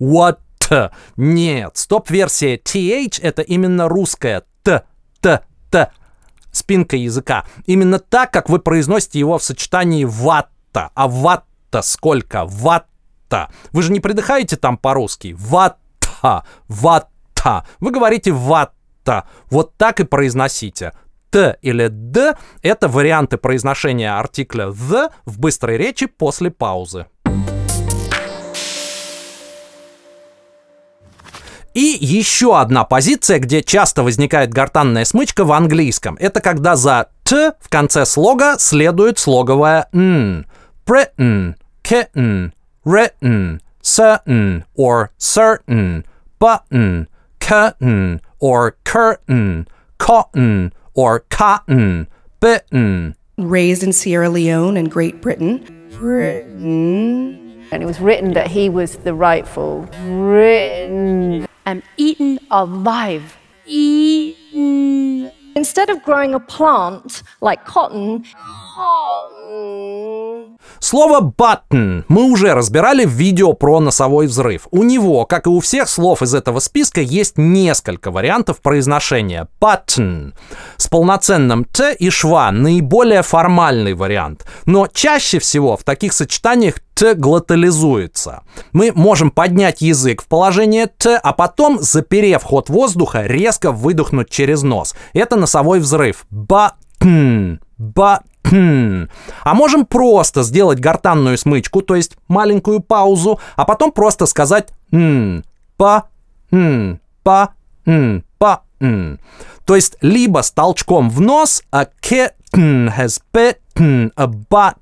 What? Нет, стоп-версия TH это именно русская «т», «т», «т», спинка языка. Именно так, как вы произносите его в сочетании «ват», ватта. А ватта сколько? Ватта. Вы же не придыхаете там по-русски. Ватта. Ватта. Вы говорите ватта. Вот так и произносите. Т или Д – это варианты произношения артикля «the» в быстрой речи после паузы. И еще одна позиция, где часто возникает гортанная смычка в английском. Это когда за «т» в конце слога следует слоговое «н». «Pretn», «kitten», «written», «certain» or «certain», «button», «curtain» or «curtain», «cotton» or «cotton», «bitten». Raised in Sierra Leone and Great Britain. Britain. And it was written that he was the rightful Britain am eaten alive. Eaten. Instead of growing a plant like cotton, Слово «button» мы уже разбирали в видео про носовой взрыв. У него, как и у всех слов из этого списка, есть несколько вариантов произношения. «Button» с полноценным «т» и «шва» — наиболее формальный вариант. Но чаще всего в таких сочетаниях Т глотализуется. Мы можем поднять язык в положение Т, а потом, заперев ход воздуха, резко выдохнуть через нос. Это носовой взрыв. Ба тн, ба тн. А можем просто сделать гортанную смычку, то есть маленькую паузу, а потом просто сказать н, па, н, па, н, па, н. То есть либо с толчком в нос, а кетн has bitten a butt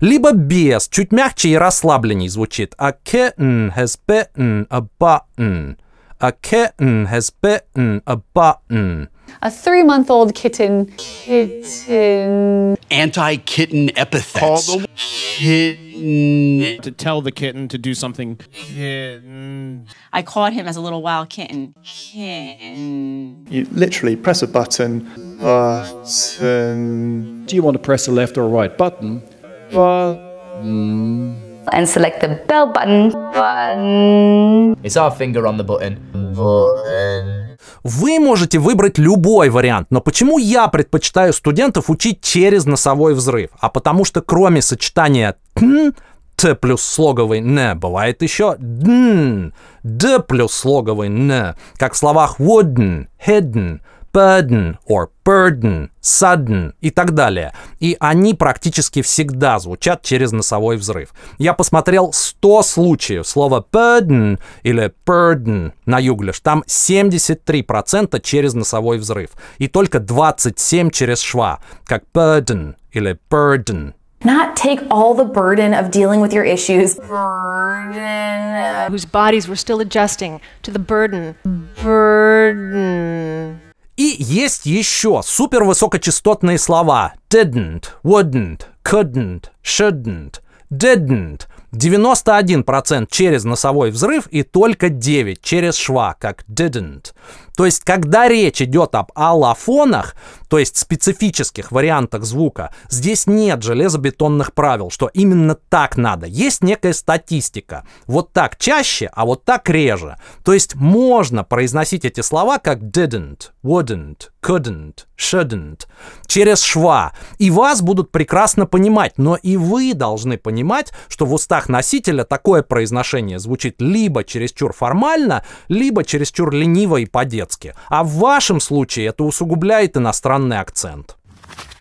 Либо без, чуть мягче и расслабленней звучит. A kitten has bitten a button. A kitten has bitten a button a three-month-old kitten. Kitten. Anti-kitten epithets. Call the kitten. To tell the kitten to do something. Kitten. I caught him as a little wild kitten. Kitten. You literally press a button. Button. Do you want to press a left or right button? Button. And select the bell button. Button. It's our finger on the button. Button. Вы можете выбрать любой вариант, но почему я предпочитаю студентов учить через носовой взрыв? А потому что кроме сочетания «тн», «т» плюс слоговый «н» бывает еще «дн», «д» плюс слоговый «н», как в словах «wooden», «hidden», burden or burden, sudden и так далее. И они практически всегда звучат через носовой взрыв. Я посмотрел 100 случаев слова burden или burden на юглиш. Там 73% через носовой взрыв. И только 27% через шва, как burden или burden. not take all the burden of dealing with your issues. Burden. Whose bodies were still adjusting to the burden. Burden. И есть еще супер высокочастотные слова didn't, wouldn't, couldn't, shouldn't, didn't. 91% через носовой взрыв и только 9% через шва, как didn't. То есть, когда речь идет об аллофонах, то есть специфических вариантах звука, здесь нет железобетонных правил, что именно так надо. Есть некая статистика. Вот так чаще, а вот так реже. То есть можно произносить эти слова как didn't, wouldn't, couldn't, shouldn't, через шва. И вас будут прекрасно понимать, но и вы должны понимать, что в устах носителя такое произношение звучит либо чересчур формально, либо чересчур лениво и по делу по-советски. А в вашем случае это усугубляет иностранный акцент.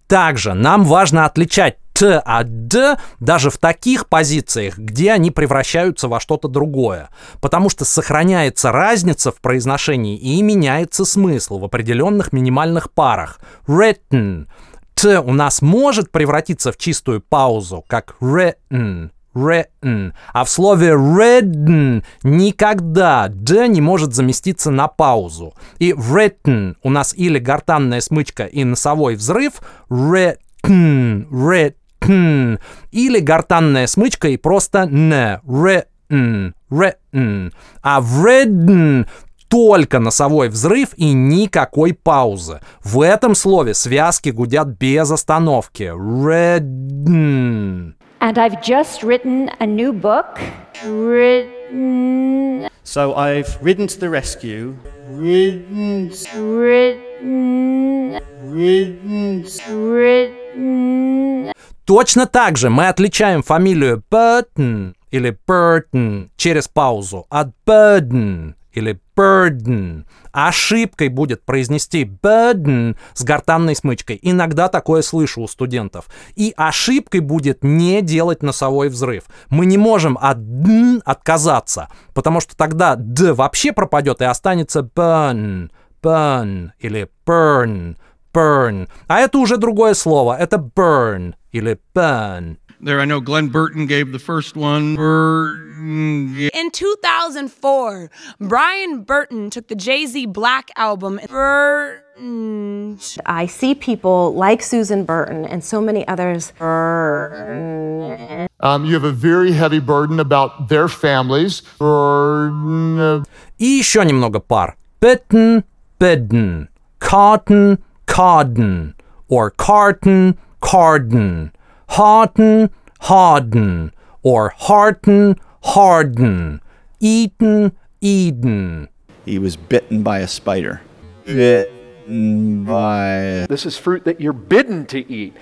Также нам важно отличать Т от Д даже в таких позициях, где они превращаются во что-то другое, потому что сохраняется разница в произношении и меняется смысл в определенных минимальных парах. Written. Т у нас может превратиться в чистую паузу, как written, written, а в слове written никогда d не может заместиться на паузу. И written у нас или гортанная смычка и носовой взрыв, written, written, или гортанная смычка и просто n, written, written. А written только носовой взрыв и никакой паузы. В этом слове связки гудят без остановки. Redden. And I've just written a new book. Written. So I've ridden to the rescue. Ridden. Ridden. Ridden. Ridden. Точно так же мы отличаем фамилию Burton или Burton через паузу от Burden или burden. Ошибкой будет произнести burden с гортанной смычкой. Иногда такое слышу у студентов. И ошибкой будет не делать носовой взрыв. Мы не можем от дн отказаться, потому что тогда d вообще пропадет и останется burn, burn или burn, burn. А это уже другое слово. Это burn или burn. There, I know Glenn Burton gave the first one. Burn. Mm, In 2004, Brian Burton took the Jay Z Black album. Burton. I see people like Susan Burton and so many others. Burton. Um, you have a very heavy burden about their families. Burden. И еще немного пар. Bitten, bitten. Cotton, cotton. Or carton, Carden. Harden, harden. Or harden, Harden, Eaton, Eden. He was bitten by a spider. Bitten by. This is fruit that you're bidden to eat.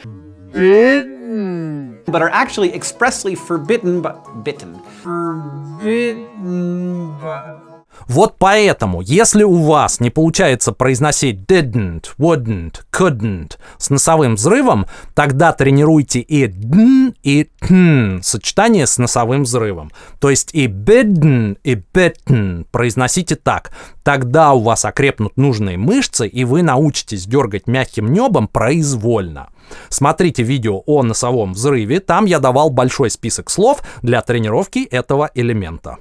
Bidden. But are actually expressly forbidden by. Bitten. Forbidden by. Вот поэтому, если у вас не получается произносить didn't, wouldn't, couldn't с носовым взрывом, тогда тренируйте и дн, и тн сочетание с носовым взрывом. То есть и bidden, и bitten произносите так. Тогда у вас окрепнут нужные мышцы, и вы научитесь дергать мягким небом произвольно. Смотрите видео о носовом взрыве, там я давал большой список слов для тренировки этого элемента.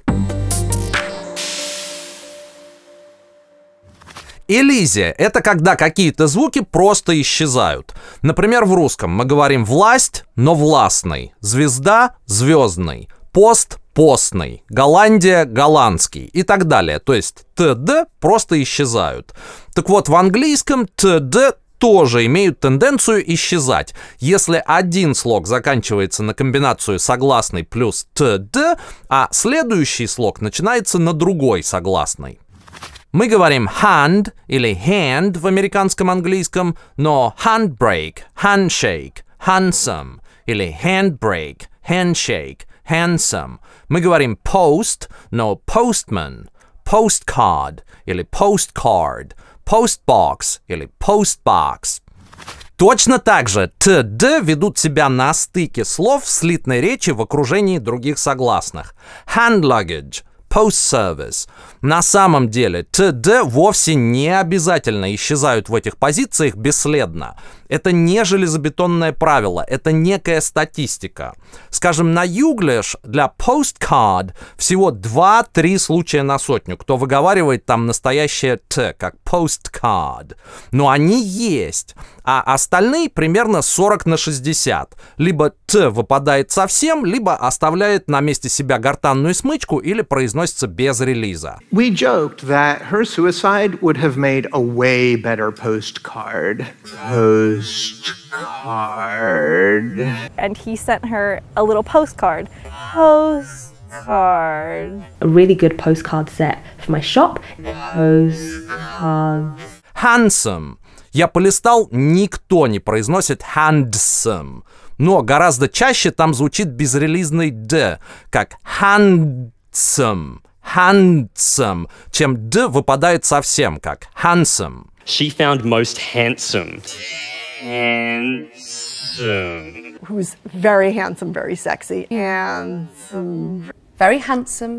Элизия – это когда какие-то звуки просто исчезают. Например, в русском мы говорим «власть», но «властный», «звезда», «звездный», «пост», постный, Голландия – голландский и так далее. То есть ТД просто исчезают. Так вот, в английском ТД тоже имеют тенденцию исчезать. Если один слог заканчивается на комбинацию согласный плюс ТД, а следующий слог начинается на другой согласный. Мы говорим hand или hand в американском английском, но handbrake, handshake, handsome или handbrake, handshake, handsome. Мы говорим post, но postman, postcard или postcard, postbox или postbox. Точно так же т, д ведут себя на стыке слов в слитной речи в окружении других согласных. Hand luggage – Post Service. На самом деле, ТД вовсе не обязательно исчезают в этих позициях бесследно. Это не железобетонное правило, это некая статистика. Скажем, на Юглиш для postcard всего 2-3 случая на сотню, кто выговаривает там настоящее «т», как postcard. Но они есть, а остальные примерно 40 на 60. Либо «т» выпадает совсем, либо оставляет на месте себя гортанную смычку или произносится без релиза. We joked that her suicide would have made a way better postcard. Post ghost card. And he sent her a little postcard. Postcard. A really good postcard set for my shop. Postcards. Handsome. Я полистал, никто не произносит handsome. Но гораздо чаще там звучит безрелизный «д», как handsome, handsome, чем «д» выпадает совсем, как handsome. She found most handsome. handsome. Who's very handsome, very sexy. Handsome. Very handsome.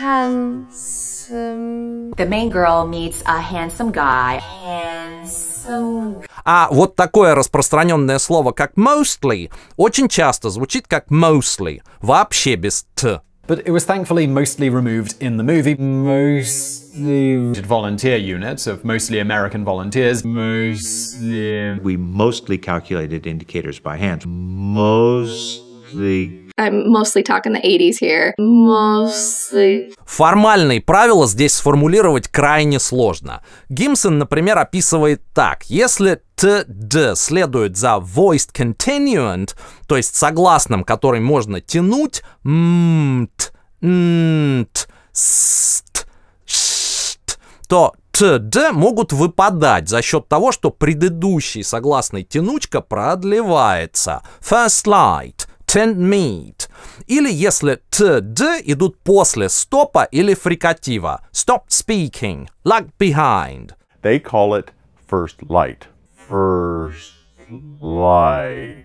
Handsome. The main girl meets a handsome guy. Handsome. А вот такое распространенное слово, как mostly, очень часто звучит как mostly, вообще без т but it was thankfully mostly removed in the movie. Mostly volunteer units of mostly American volunteers. Mostly. We mostly calculated indicators by hand. Mostly I'm mostly talking the 80s here. Mostly. Формальные правила здесь сформулировать крайне сложно. Гимсон, например, описывает так. Если т-д следует за voiced continuant, то есть согласным, который можно тянуть, мт, нт, ст, то ТД могут выпадать за счет того, что предыдущий согласный тянучка продлевается. First light. tanned meat. Или если т-д идут после стопа или фрикатива. Stop speaking, lag behind. They call it first light. First light.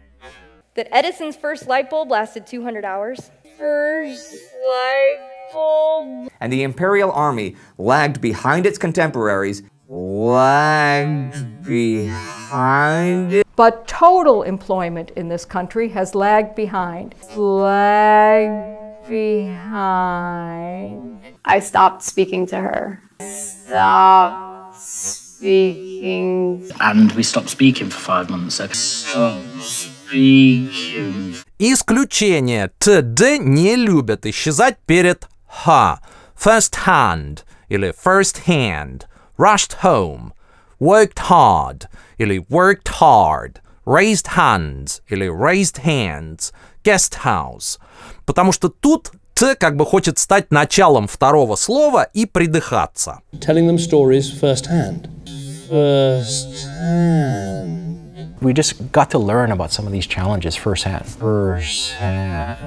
That Edison's first light bulb lasted 200 hours. First light bulb. And the Imperial Army lagged behind its contemporaries lags behind. But total employment in this country has lagged behind. Lagged behind. I stopped speaking to her. Stop speaking. And we stopped speaking for five months. Stop speaking. Исключение. ТД не любят исчезать перед ха. First hand или first hand. rushed home, worked hard или worked hard, raised hands или raised hands, guest house. Потому что тут Т как бы хочет стать началом второго слова и придыхаться. Telling them stories first hand. First hand. We just got to learn about some of these challenges first hand. First hand.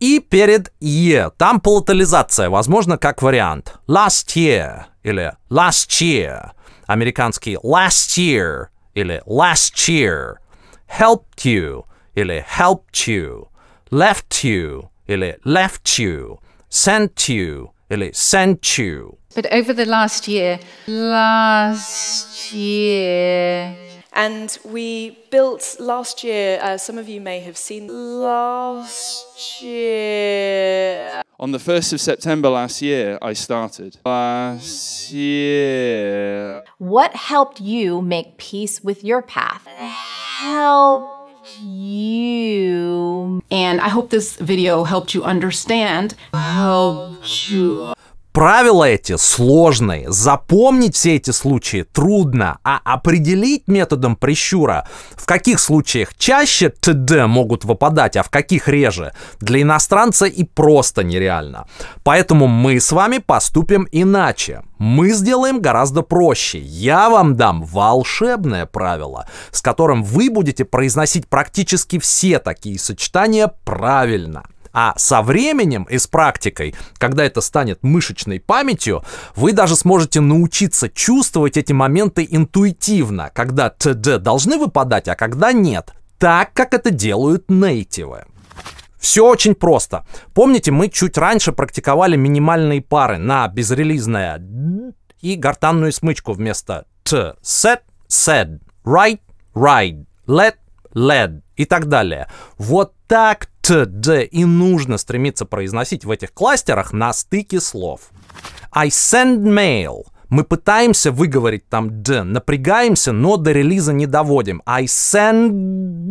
И перед Е. Там палатализация, возможно, как вариант. Last year. или last year, американский last year или last year, helped you или helped you, left you или left you, sent you или sent you. But over the last year, last year. And we built last year, uh, some of you may have seen last year. On the 1st of September last year, I started. Last year. What helped you make peace with your path? Help you. And I hope this video helped you understand. Help you Правила эти сложные, запомнить все эти случаи трудно, а определить методом прищура, в каких случаях чаще ТД могут выпадать, а в каких реже, для иностранца и просто нереально. Поэтому мы с вами поступим иначе. Мы сделаем гораздо проще. Я вам дам волшебное правило, с которым вы будете произносить практически все такие сочетания правильно. А со временем и с практикой, когда это станет мышечной памятью, вы даже сможете научиться чувствовать эти моменты интуитивно, когда ТД должны выпадать, а когда нет, так как это делают нейтивы. Все очень просто. Помните, мы чуть раньше практиковали минимальные пары на безрелизное и гортанную смычку вместо «т». Set, said, right, ride, let, led и так далее. Вот так т, д и нужно стремиться произносить в этих кластерах на стыке слов. I send mail. Мы пытаемся выговорить там д, напрягаемся, но до релиза не доводим. I send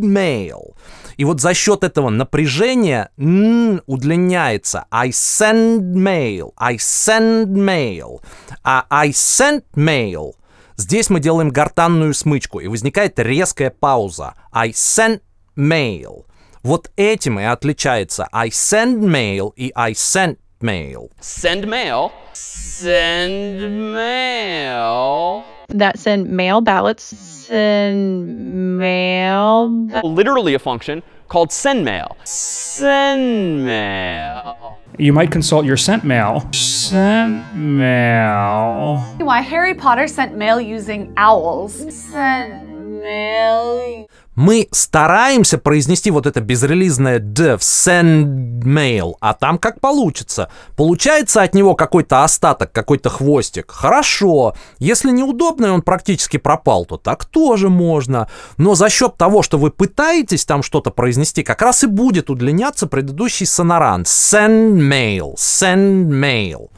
mail. И вот за счет этого напряжения н удлиняется. I send mail. I send mail. А I sent mail. Здесь мы делаем гортанную смычку, и возникает резкая пауза. I sent mail. Вот этим и отличается I send mail и I sent mail. Send mail. Send mail. That send mail ballots. Send mail. Literally a function called send mail. Send mail. You might consult your sent mail. Sent mail. Why Harry Potter sent mail using owls. Sent mail. мы стараемся произнести вот это безрелизное «д» в send mail, а там как получится. Получается от него какой-то остаток, какой-то хвостик. Хорошо. Если неудобно, и он практически пропал, то так тоже можно. Но за счет того, что вы пытаетесь там что-то произнести, как раз и будет удлиняться предыдущий сонорант. Send mail, send mail.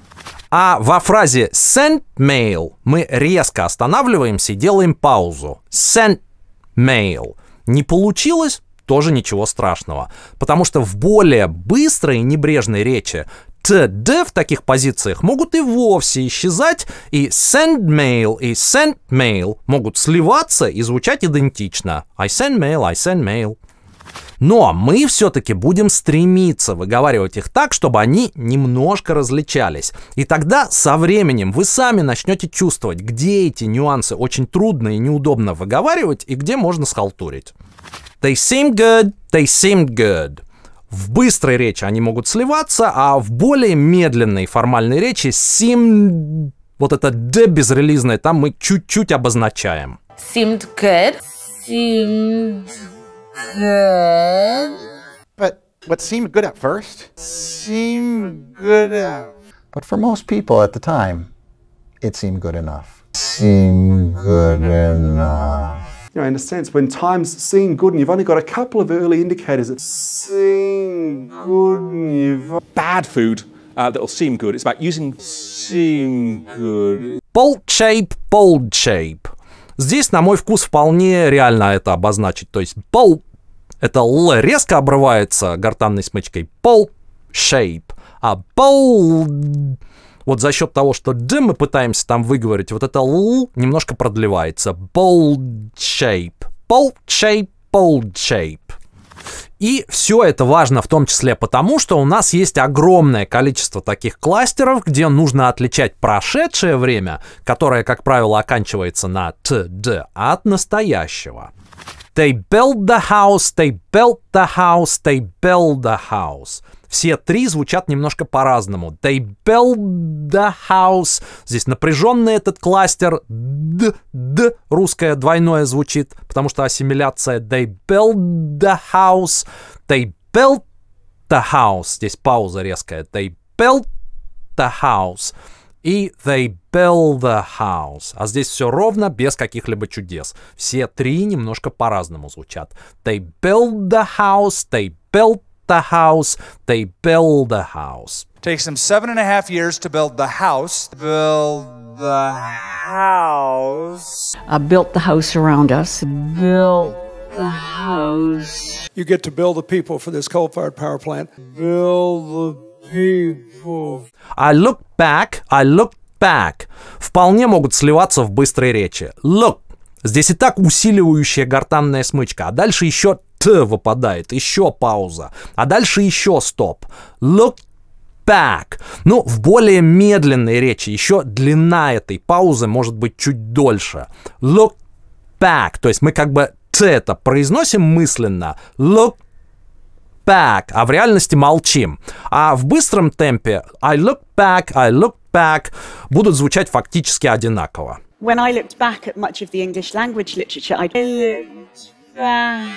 А во фразе send mail мы резко останавливаемся и делаем паузу. Send mail – не получилось, тоже ничего страшного. Потому что в более быстрой и небрежной речи ТД в таких позициях могут и вовсе исчезать, и send mail и send mail могут сливаться и звучать идентично. I send mail, I send mail. Но мы все-таки будем стремиться выговаривать их так, чтобы они немножко различались. И тогда со временем вы сами начнете чувствовать, где эти нюансы очень трудно и неудобно выговаривать, и где можно схалтурить. They seem good, they seem good. В быстрой речи они могут сливаться, а в более медленной формальной речи seem... Вот это d безрелизное, там мы чуть-чуть обозначаем. Seemed good, seemed good. But what seemed good at first seemed good at. But for most people at the time, it seemed good enough. Seemed good enough. You know, in a sense, when times seem good and you've only got a couple of early indicators that seem good and you've... Bad food uh, that'll seem good. It's about using seem good. Bolt shape, bold shape. Здесь, на мой вкус, вполне реально это обозначить. То есть пол – это л резко обрывается гортанной смычкой. Пол – shape. А пол – вот за счет того, что д мы пытаемся там выговорить, вот это л немножко продлевается. Bold shape. Bold shape, bold shape. И все это важно в том числе потому, что у нас есть огромное количество таких кластеров, где нужно отличать прошедшее время, которое, как правило, оканчивается на т д, а от настоящего. They built the house, they built the house, they built the house. Все три звучат немножко по-разному. They build the house. Здесь напряженный этот кластер. Д, д, русское двойное звучит, потому что ассимиляция. They build the house. They built the house. Здесь пауза резкая. They built the house. И they build the house. А здесь все ровно, без каких-либо чудес. Все три немножко по-разному звучат. They build the house, they built the house, they build the house. Takes them seven and a half years to build the house. Build the house. I built the house around us. Built the house. You get to build the people for this coal-fired power plant. Build the people. I look back, I look back. Вполне могут сливаться в быстрой речи. Look. Здесь и так усиливающая гортанная смычка, а дальше еще Т выпадает, еще пауза, а дальше еще стоп. Look back. Ну, в более медленной речи еще длина этой паузы может быть чуть дольше. Look back. То есть мы как бы Т это произносим мысленно. Look back, а в реальности молчим. А в быстром темпе I look back, I look back будут звучать фактически одинаково. When I looked back at much of the English language literature, I looked back.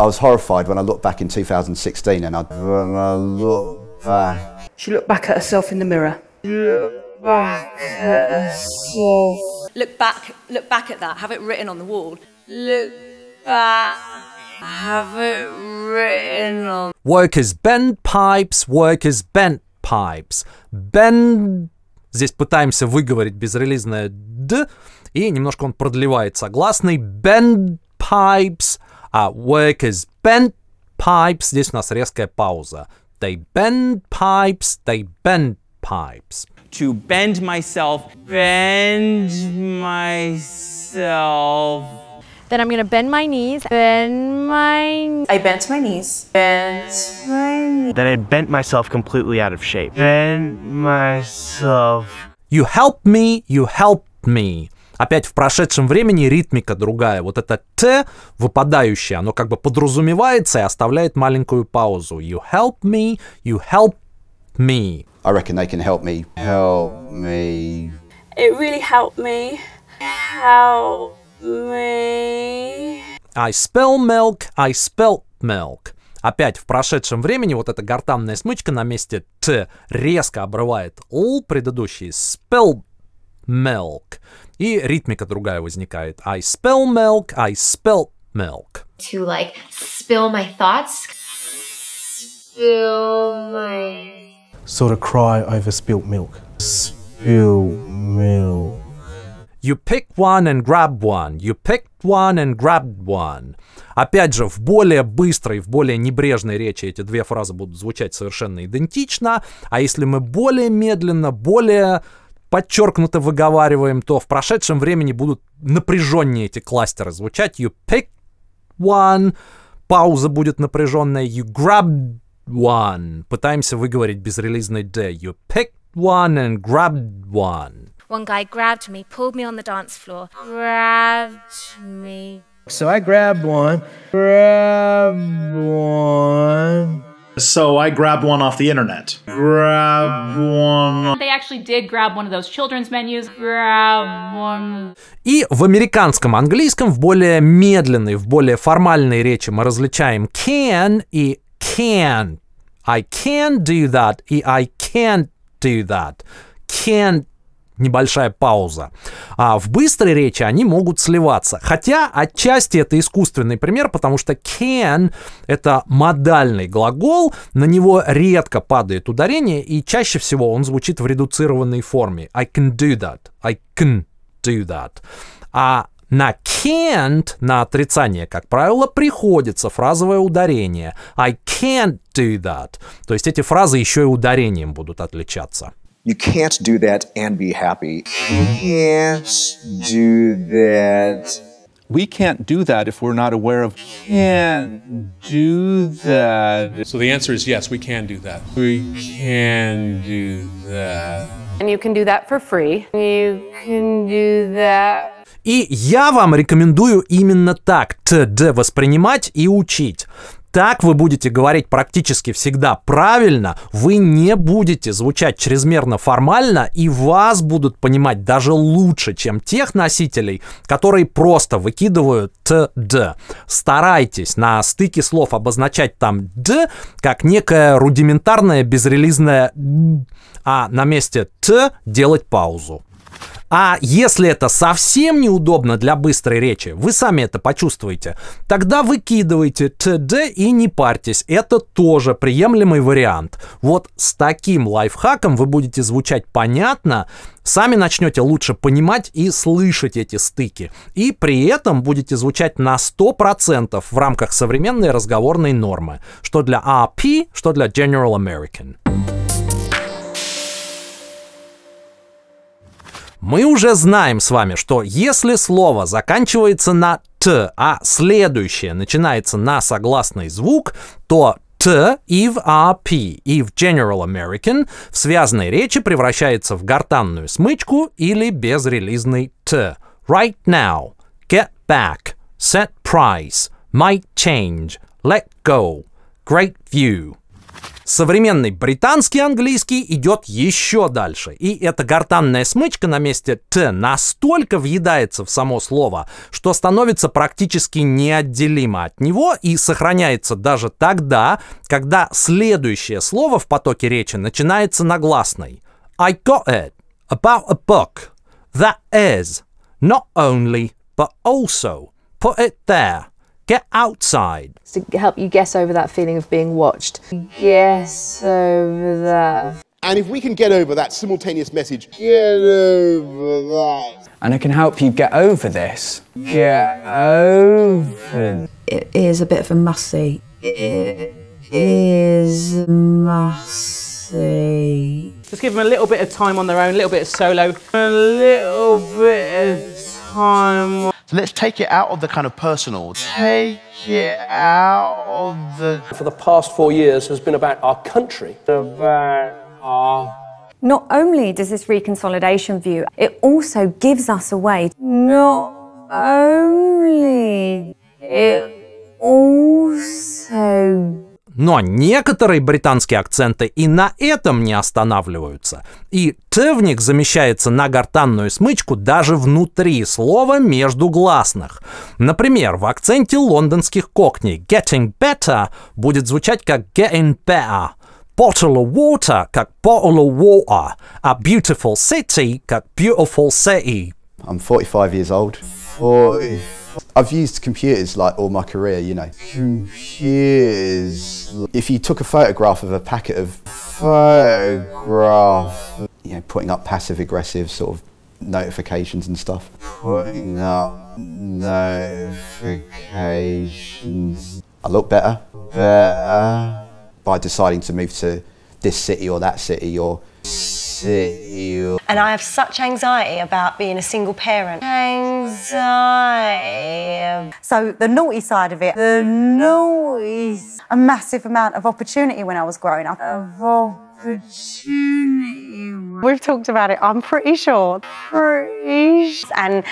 I was horrified when I looked back in 2016 and I, when I looked back. She looked back at herself in the mirror. Look back at herself. Look back, look back at that, have it written on the wall. Look back, have it written on. Workers bend pipes, workers bend pipes. Bend... Здесь пытаемся выговорить безрелизное «д», и немножко он продлевает согласный. Bend pipes – workers bend pipes. Здесь у нас резкая пауза. They bend pipes. They bend pipes. To bend myself. Bend myself. Then I'm gonna bend my knees. Bend my. I bent my knees. Bent my knees. Then I bent myself completely out of shape. Bend myself. You help me. You help me. опять в прошедшем времени ритмика другая. Вот это «т» выпадающее, оно как бы подразумевается и оставляет маленькую паузу. You help me, you help me. I reckon they can help me. Help me. It really helped me. Help me. I spell milk, I spell milk. Опять в прошедшем времени вот эта гортанная смычка на месте «т» резко обрывает «л» предыдущий «spell milk». И ритмика другая возникает. I spell milk, I spell milk. To like spill my thoughts. Spill my... Sort of cry over spilt milk. Spill milk. You pick one and grab one. You picked one and grabbed one. Опять же, в более быстрой, в более небрежной речи эти две фразы будут звучать совершенно идентично. А если мы более медленно, более подчеркнуто выговариваем, то в прошедшем времени будут напряженнее эти кластеры звучать. You pick one, пауза будет напряженная. You grab one. Пытаемся выговорить безрелизный D. You pick one and grab one. One guy grabbed me, pulled me on the dance floor. Grabbed me. So I grabbed one, grabbed one. So I grabbed one off the internet. Grab one. They actually did grab one of those children's menus. Grab one. И в американском английском, в более медленной, в более формальной речи мы различаем can и can't. I can do that и I can't do that. Can't небольшая пауза. А в быстрой речи они могут сливаться. Хотя отчасти это искусственный пример, потому что can — это модальный глагол, на него редко падает ударение, и чаще всего он звучит в редуцированной форме. I can do that. I can do that. А на can't, на отрицание, как правило, приходится фразовое ударение. I can't do that. То есть эти фразы еще и ударением будут отличаться. You can't do that and be happy. Can't do that. We can't do that if we're not aware of can't do that. So the answer is yes, we can do that. We can do that. And you can do that for free. You can do that. И я вам рекомендую именно так ТД воспринимать и учить. так вы будете говорить практически всегда правильно, вы не будете звучать чрезмерно формально, и вас будут понимать даже лучше, чем тех носителей, которые просто выкидывают т «д». Старайтесь на стыке слов обозначать там «д» как некое рудиментарное безрелизное «д», а на месте «т» делать паузу. А если это совсем неудобно для быстрой речи, вы сами это почувствуете, тогда выкидывайте ТД и не парьтесь. Это тоже приемлемый вариант. Вот с таким лайфхаком вы будете звучать понятно, сами начнете лучше понимать и слышать эти стыки. И при этом будете звучать на 100% в рамках современной разговорной нормы. Что для AP, а что для General American. Мы уже знаем с вами, что если слово заканчивается на «т», а следующее начинается на согласный звук, то «т» и в «ап», и в «general American» в связанной речи превращается в гортанную смычку или безрелизный «т». Right now, get back, set price, might change, let go, great view. Современный британский английский идет еще дальше. И эта гортанная смычка на месте «т» настолько въедается в само слово, что становится практически неотделимо от него и сохраняется даже тогда, когда следующее слово в потоке речи начинается на гласной. I got it about a book that is not only but also put it there – Get outside. to help you get over that feeling of being watched. Yes, over that. And if we can get over that simultaneous message, get over that. And it can help you get over this. Get over. It is a bit of a must It is Just give them a little bit of time on their own, a little bit of solo, a little bit of time. So let's take it out of the kind of personal. Take it out of the. For the past four years has been about our country. About our. Not only does this reconsolidation view, it also gives us a way. Not only, it also Но некоторые британские акценты и на этом не останавливаются. И «т» замещается на гортанную смычку даже внутри слова между гласных. Например, в акценте лондонских кокней «getting better» будет звучать как «getting better», bottle of water как bottle of water, а beautiful city как beautiful city. I'm 45 years old. 45. I've used computers like all my career, you know. Computers. If you took a photograph of a packet of photograph, you know, putting up passive aggressive sort of notifications and stuff. Putting up notifications. I look better, better by deciding to move to this city or that city or see you. And I have such anxiety about being a single parent. Anxiety. So the naughty side of it, the naughty. A massive amount of opportunity when I was growing up. Of opportunity. We've talked about it, I'm pretty sure. Pretty sure. And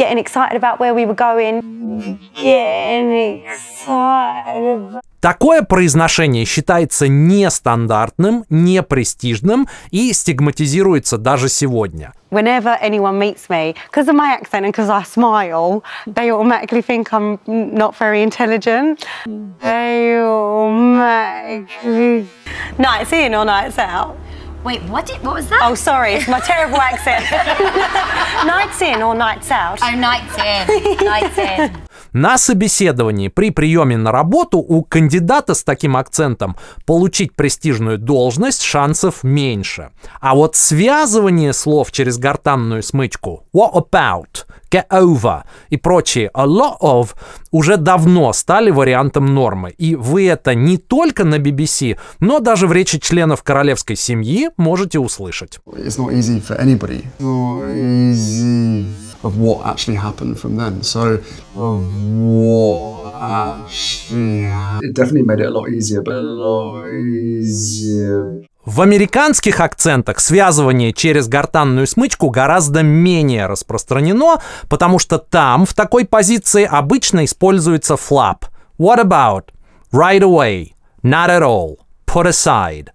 getting excited about where we were going. Getting excited. Такое произношение считается нестандартным, непрестижным и стигматизируется даже сегодня. Whenever anyone meets me, because of my accent and because I smile, they automatically think I'm not very intelligent. They automatically... Nights in or nights out? Wait, what did, what was that? Oh, sorry, it's my terrible accent. nights in or nights out? Oh, nights in, nights in. На собеседовании при приеме на работу у кандидата с таким акцентом получить престижную должность шансов меньше. А вот связывание слов через гортанную смычку «what about» get over и прочие a lot of уже давно стали вариантом нормы. И вы это не только на BBC, но даже в речи членов королевской семьи можете услышать. It's not easy for anybody. Not easy of what actually happened from then. So of what actually... It definitely made it a lot easier, but a lot easier в американских акцентах связывание через гортанную смычку гораздо менее распространено, потому что там в такой позиции обычно используется флап. What about? Right away. Not at all. Put aside.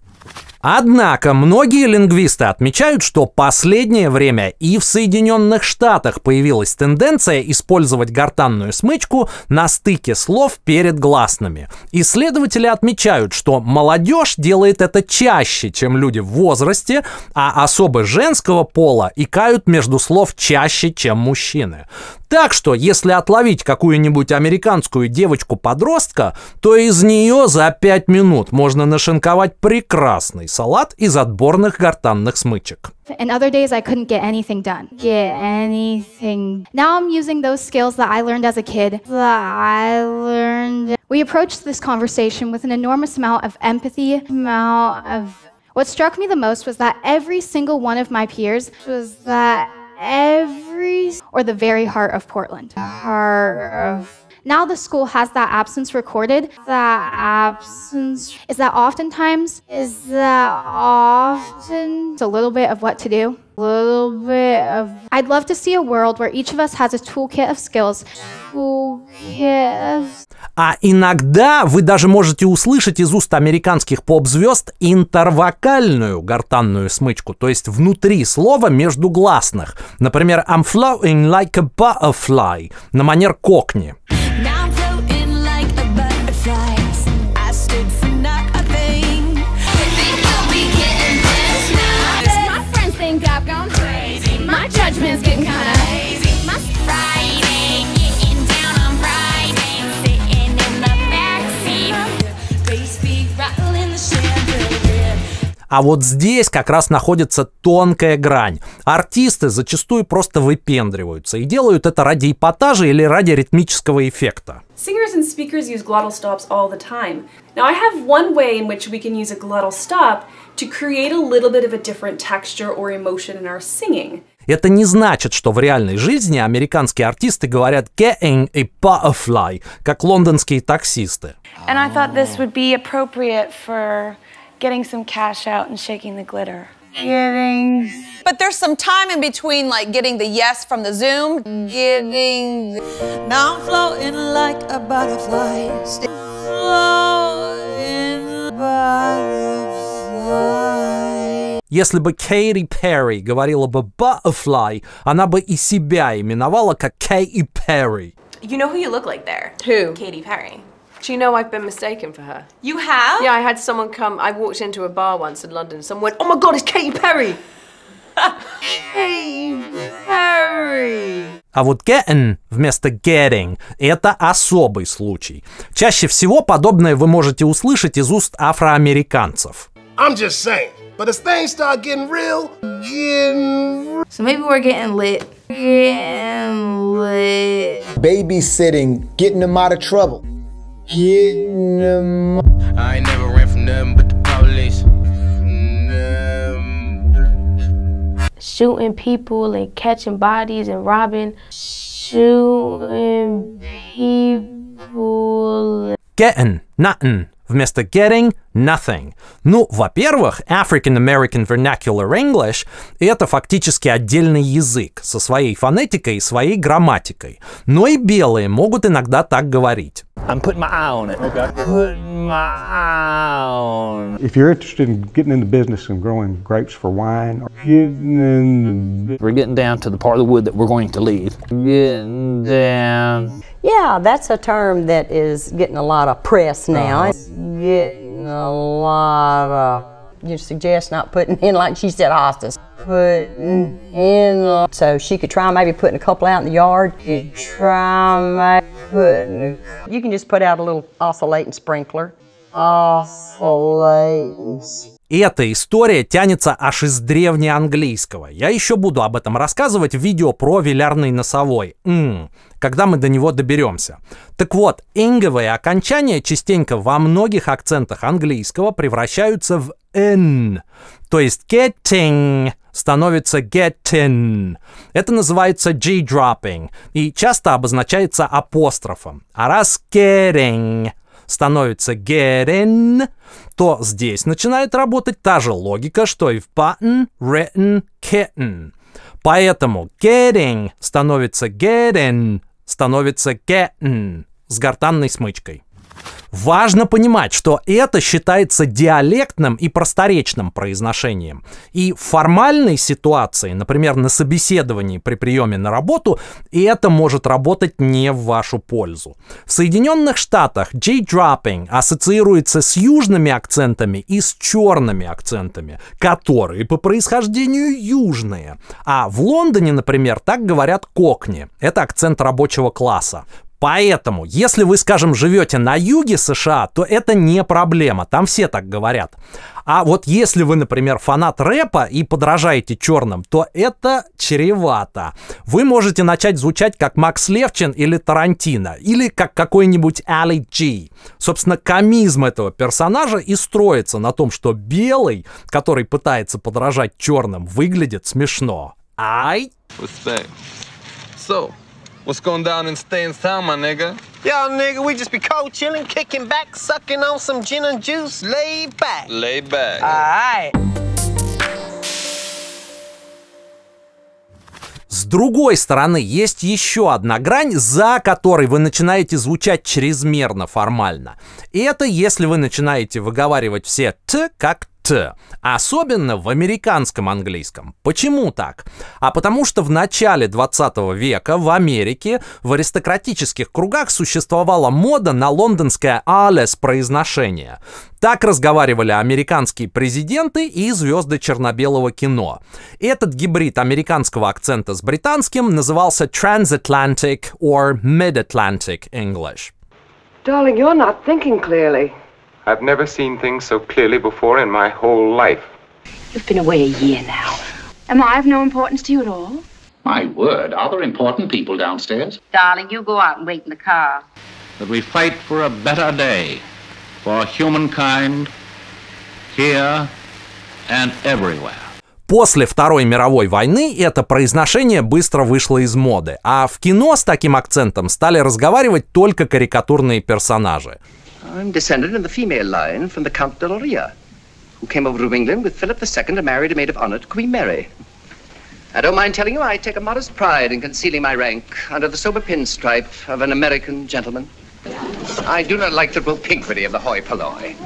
Однако многие лингвисты отмечают, что последнее время и в Соединенных Штатах появилась тенденция использовать гортанную смычку на стыке слов перед гласными. Исследователи отмечают, что молодежь делает это чаще, чем люди в возрасте, а особо женского пола икают между слов чаще, чем мужчины. Так что, если отловить какую-нибудь американскую девочку-подростка, то из нее за 5 минут можно нашинковать прекрасный салат из отборных гортанных смычек. And other days I couldn't get anything done. Get anything. Now I'm using those skills that I learned as a kid. That I learned. We approached this conversation with an enormous amount of empathy, amount of. What struck me the most was that every single one of my peers was that every or the very heart of Portland. Heart of now the school has that absence recorded. That absence is that oftentimes is that often it's a little bit of what to do. little bit of. I'd love to see a world where each of us has a toolkit of skills. Toolkit of... А иногда вы даже можете услышать из уст американских поп-звезд интервокальную гортанную смычку, то есть внутри слова между гласных. Например, I'm flowing like a butterfly на манер кокни. Now А вот здесь как раз находится тонкая грань. Артисты зачастую просто выпендриваются и делают это ради эпатажа или ради ритмического эффекта. Singers and speakers use glottal stops all the time. Now I have one way in which we can use a glottal stop to create a little bit of a different texture or emotion in our singing. Это не значит, что в реальной жизни американские артисты говорят «getting a butterfly», как лондонские таксисты. And I thought this would be appropriate for getting some cash out and shaking the glitter. Getting. But there's some time in between, like getting the yes from the Zoom, getting. Now I'm floating like a butterfly. Still floating butterfly. Если бы Кейри Перри говорила бы butterfly, она бы и себя именовала как Perry. Перри. You know who you look like there? Who? Katy Perry. Do you know I've been mistaken for her? You have? Yeah, I had someone come. I walked into a bar once in London. Someone went, "Oh my God, it's Katy Perry." Katy Perry. А вот getting вместо getting – это особый случай. Чаще всего подобное вы можете услышать из уст афроамериканцев. I'm just saying. But as things start getting real, getting... So maybe we're getting lit. Getting lit. Babysitting, getting them out of trouble. getting them. I ain't never ran from nothing but the police. Shooting people and catching bodies and robbing. Shooting people. Getting, nothing. вместо getting nothing. Ну, во-первых, African American Vernacular English — это фактически отдельный язык со своей фонетикой и своей грамматикой. Но и белые могут иногда так говорить. I'm putting my eye on it. Okay. Putting my eye on. If you're interested in getting in the business and growing grapes for wine, getting in we're getting down to the part of the wood that we're going to leave. Getting down. Yeah, that's a term that is getting a lot of press now. Uh -huh. Getting a lot of you suggest not putting in, like she said, hostas. Putting in, so she could try maybe putting a couple out in the yard. You try maybe putting, you can just put out a little oscillating sprinkler. эта история тянется аж из древнеанглийского. Я еще буду об этом рассказывать в видео про вилярный носовой. М-м, когда мы до него доберемся. Так вот, инговые окончания частенько во многих акцентах английского превращаются в in. То есть getting становится getting. Это называется g-dropping и часто обозначается апострофом. А раз getting становится getting, то здесь начинает работать та же логика, что и в button, written, kitten. Поэтому getting становится getting, становится getting с гортанной смычкой. Важно понимать, что это считается диалектным и просторечным произношением. И в формальной ситуации, например, на собеседовании при приеме на работу, и это может работать не в вашу пользу. В Соединенных Штатах J-dropping ассоциируется с южными акцентами и с черными акцентами, которые по происхождению южные. А в Лондоне, например, так говорят кокни. Это акцент рабочего класса. Поэтому, если вы, скажем, живете на юге США, то это не проблема, там все так говорят. А вот если вы, например, фанат рэпа и подражаете черным, то это чревато. Вы можете начать звучать как Макс Левчин или Тарантино, или как какой-нибудь Али Джи. Собственно, комизм этого персонажа и строится на том, что белый, который пытается подражать черным, выглядит смешно. Ай! So, What's going down in Stainstown, my nigga? Yo, nigga, we just be cold chilling, kicking back, sucking on some gin and juice, laid back. Laid back. All right. С другой стороны, есть еще одна грань, за которой вы начинаете звучать чрезмерно формально. И это если вы начинаете выговаривать все «т» как Особенно в американском английском. Почему так? А потому что в начале 20 века в Америке в аристократических кругах существовала мода на лондонское «алес» произношение. Так разговаривали американские президенты и звезды черно-белого кино. Этот гибрид американского акцента с британским назывался «transatlantic» or «mid-atlantic English». Darling, you're not thinking clearly. I've never seen things so clearly before in my whole life. You've been away a year now. Am I of no importance to you at all? My word, are there important people downstairs? Darling, you go out and wait in the car. That we fight for a better day for humankind here and everywhere. После Второй мировой войны это произношение быстро вышло из моды, а в кино с таким акцентом стали разговаривать только карикатурные персонажи. I'm descended in the female line from the Count de Loria, who came over to England with Philip II and married a maid of honor to Queen Mary. I don't mind telling you, I take a modest pride in concealing my rank under the sober pinstripe of an American gentleman. I do not like the propinquity of the hoi polloi.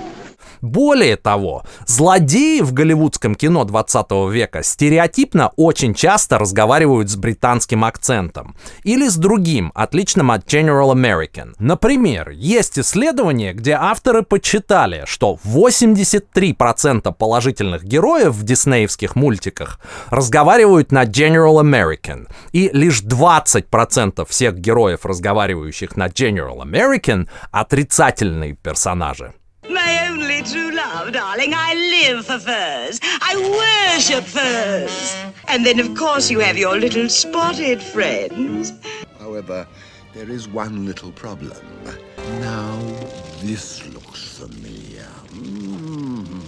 Более того, злодеи в голливудском кино 20 века стереотипно очень часто разговаривают с британским акцентом или с другим, отличным от General American. Например, есть исследование, где авторы почитали, что 83% положительных героев в диснеевских мультиках разговаривают на General American, и лишь 20% всех героев, разговаривающих на General American, отрицательные персонажи. live for furs. I worship furs. And then, of course, you have your little spotted friends. However, there is one little problem. Now, this looks familiar. Mm.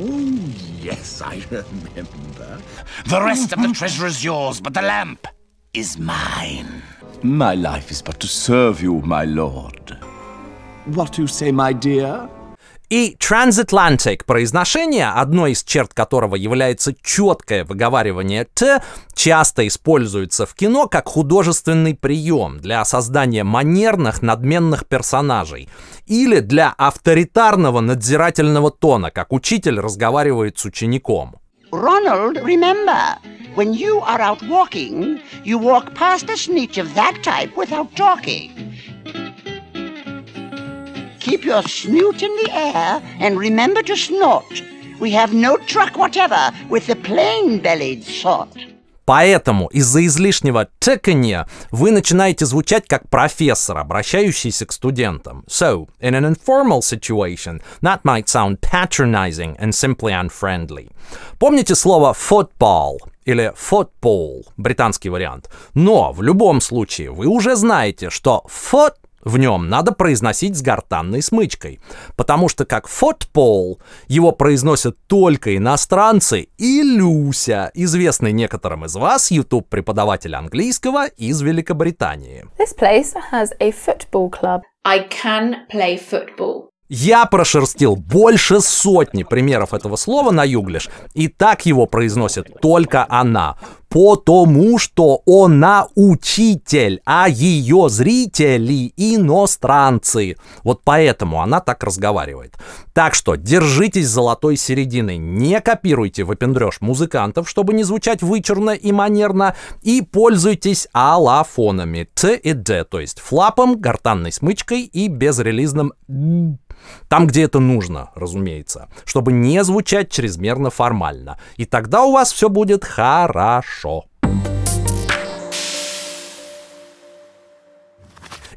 Oh, yes, I remember. The rest of the treasure is yours, but the lamp is mine. My life is but to serve you, my lord. What do you say, my dear? И transatlantic произношение, одной из черт которого является четкое выговаривание «т», часто используется в кино как художественный прием для создания манерных надменных персонажей или для авторитарного надзирательного тона, как учитель разговаривает с учеником. Ronald, remember, when you are out walking, you walk past a snitch of that type without talking keep your snoot in the air and remember to snort. We have no truck whatever with the plain-bellied sort. Поэтому из-за излишнего тыканья вы начинаете звучать как профессор, обращающийся к студентам. So, in an informal situation, that might sound patronizing and simply unfriendly. Помните слово football или football, британский вариант. Но в любом случае вы уже знаете, что foot в нем надо произносить с гортанной смычкой, потому что как «фотпол» его произносят только иностранцы и Люся, известный некоторым из вас YouTube-преподаватель английского из Великобритании. This place has a football club. I can play football. Я прошерстил больше сотни примеров этого слова на юглиш, и так его произносит только она потому что она учитель, а ее зрители иностранцы. Вот поэтому она так разговаривает. Так что держитесь золотой середины, не копируйте выпендреж музыкантов, чтобы не звучать вычурно и манерно, и пользуйтесь алафонами Т и Д, то есть флапом, гортанной смычкой и безрелизным там, где это нужно, разумеется, чтобы не звучать чрезмерно формально. И тогда у вас все будет хорошо.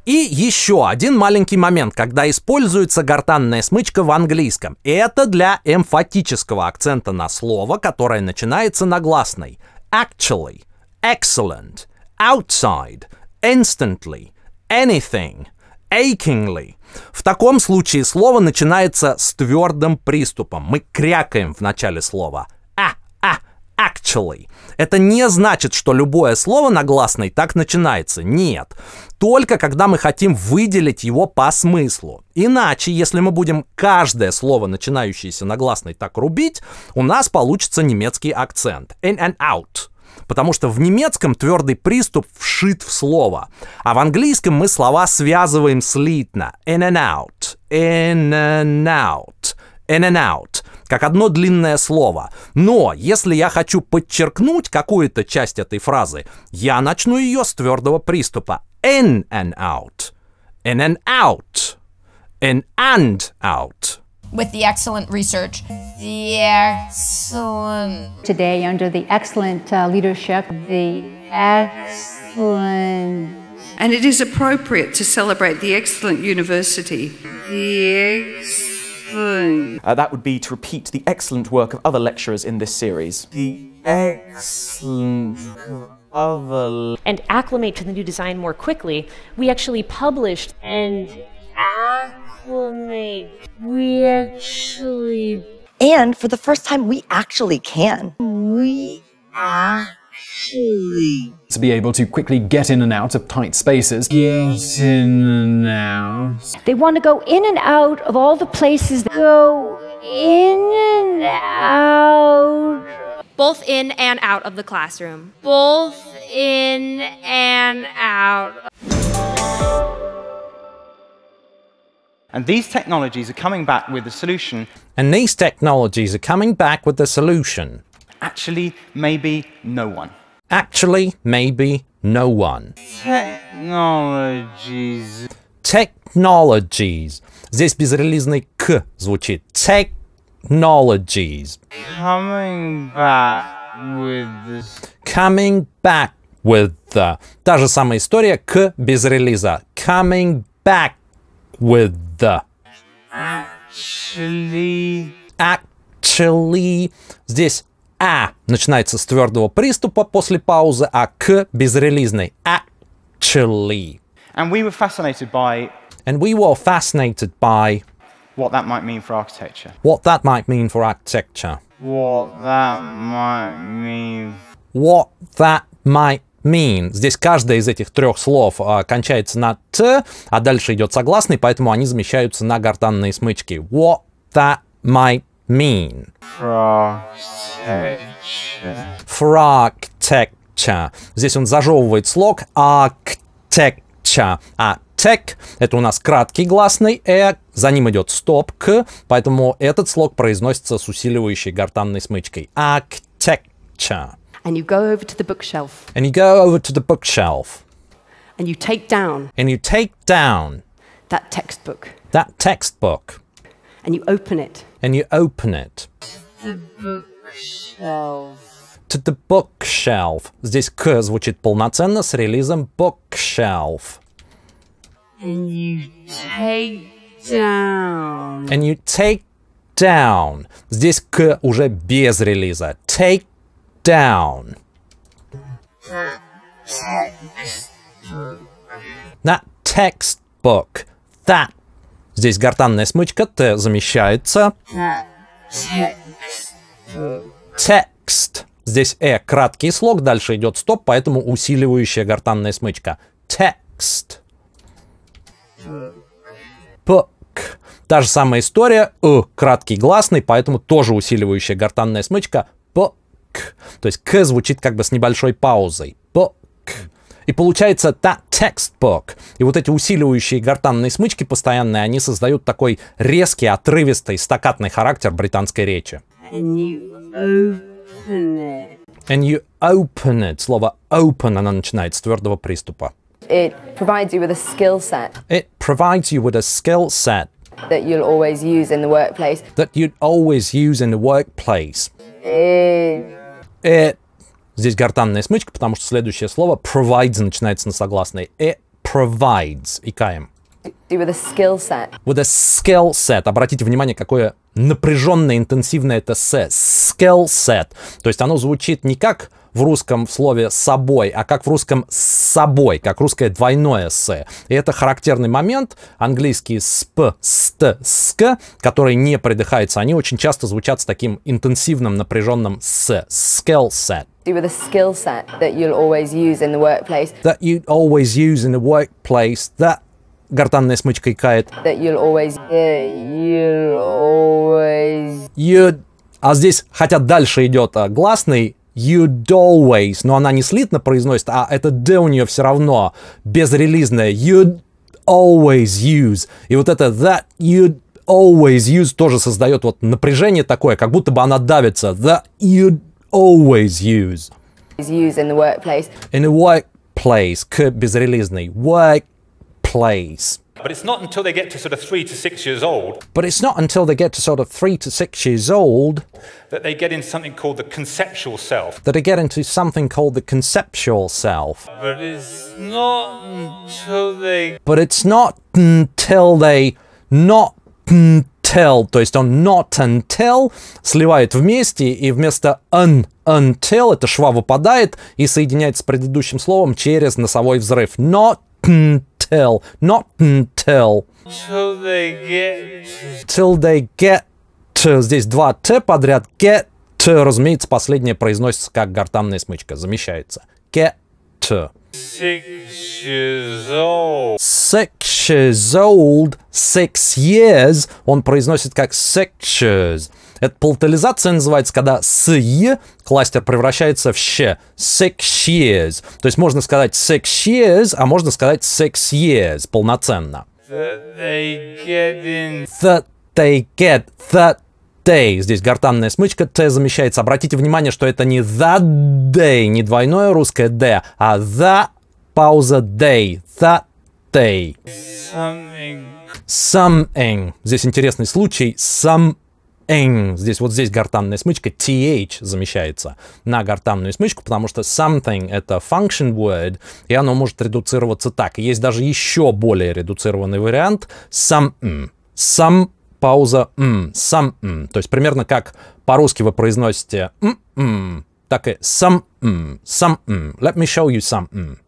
И еще один маленький момент, когда используется гортанная смычка в английском. Это для эмфатического акцента на слово, которое начинается на гласной. Actually, excellent, outside, instantly, anything, achingly, в таком случае слово начинается с твердым приступом. Мы крякаем в начале слова. А, а, actually. Это не значит, что любое слово на гласной так начинается. Нет. Только когда мы хотим выделить его по смыслу. Иначе, если мы будем каждое слово, начинающееся на гласной, так рубить, у нас получится немецкий акцент. In and out. Потому что в немецком твердый приступ вшит в слово, а в английском мы слова связываем слитно. In and out, in and out, in and out как одно длинное слово. Но если я хочу подчеркнуть какую-то часть этой фразы, я начну ее с твердого приступа. In and out. In and out. In and out. with the excellent research. The excellent. Today, under the excellent uh, leadership, the excellent. And it is appropriate to celebrate the excellent university. The excellent. Uh, that would be to repeat the excellent work of other lecturers in this series. The excellent. Other... And acclimate to the new design more quickly, we actually published and we actually. And for the first time, we actually can. We actually. To be able to quickly get in and out of tight spaces. Get in and out. They want to go in and out of all the places. Go in and out. Both in and out of the classroom. Both in and out. And these technologies are coming back with a solution. And these technologies are coming back with a solution. Actually, maybe no one. Actually, maybe no one. Technologies. Technologies. Здесь безрелизный к звучит. Technologies. Coming back with the... Coming back with the... Та же самая история к без релиза. Coming back with the. Actually. Actually. Здесь а начинается с твердого приступа после паузы, а к безрелизной. Actually. And we were fascinated by. And we were fascinated by. What that might mean for architecture. What that might mean for architecture. What that might mean. What that might mean. Здесь каждое из этих трех слов а, кончается на т, а дальше идет согласный, поэтому они замещаются на гортанные смычки. What that might mean. Fractecture. Здесь он зажевывает слог architecture. А тек — это у нас краткий гласный э, за ним идет стоп к, поэтому этот слог произносится с усиливающей гортанной смычкой. Architecture. and you go over to the bookshelf. And you go over to the bookshelf. And you take down. And you take down. That textbook. That textbook. And you open it. And you open it. To The bookshelf. To the bookshelf. Здесь к звучит полноценно с релизом bookshelf. And you take down. And you take down. Здесь к уже без релиза. Take down. That textbook. That. Здесь гортанная смычка Т замещается. Текст. Здесь Э краткий слог, дальше идет стоп, поэтому усиливающая гортанная смычка. Текст. Book. Та же самая история. Э краткий гласный, поэтому тоже усиливающая гортанная смычка. «к». То есть «к» звучит как бы с небольшой паузой. «Book». И получается «the textbook». И вот эти усиливающие гортанные смычки постоянные, они создают такой резкий, отрывистый, стакатный характер британской речи. And you open it. And you open it. Слово open она начинает с твердого приступа. It provides you with a skill set. It provides you with a skill set. That you'll always use in the workplace. That you'd always use in the workplace. It э, здесь гортанная смычка, потому что следующее слово provides начинается на согласной. Э, provides, икаем. With a skill set. With a skill set. Обратите внимание, какое напряженное, интенсивное это с Skill set. То есть оно звучит не как в русском слове «собой», а как в русском «с собой», как русское двойное «с». И это характерный момент. Английский «сп», «ст», «ск», который не придыхаются, они очень часто звучат с таким интенсивным напряженным «с», «skill set». with a skill set that you'll always use in the workplace. That you always use in the workplace. That гортанная смычка икает. That you'll always... You'll always... You... А здесь, хотя дальше идет а, гласный, You Always, но она не слитно произносит, а это D у нее все равно безрелизное. You always use. И вот это that you always use тоже создает вот напряжение такое, как будто бы она давится. That you always use. Use in the workplace. In the workplace. К безрелизной. Workplace. But it's not until they get to sort of three to six years old. But it's not until they get to sort of three to six years old that they get into something called the conceptual self. That they get into something called the conceptual self. But it's not until they. But it's not until they. Not until. То есть он not until сливает вместе и вместо un until эта шва выпадает и соединяется с предыдущим словом через носовой взрыв. Not until, not until. Till they get. Till they get. Здесь два Т подряд. Get. Разумеется, последнее произносится как гортанная смычка. Замещается. Get. Six years old. Six years old. Six years. Он произносит как six years. Это полтализация называется, когда «сье» кластер превращается в «ще». «Секшиез». То есть можно сказать «секшиез», а можно сказать «сексиез» полноценно. The they get, the they. Здесь гортанная смычка, т замещается. Обратите внимание, что это не the day, не двойное русское d, а the пауза day, the day. Something. Something. Здесь интересный случай. Something eng, здесь вот здесь гортанная смычка, th замещается на гортанную смычку, потому что something это function word, и оно может редуцироваться так. Есть даже еще более редуцированный вариант some, some пауза м, сам м. То есть примерно как по-русски вы произносите м, м так и some м, сам м. Let me show you some м.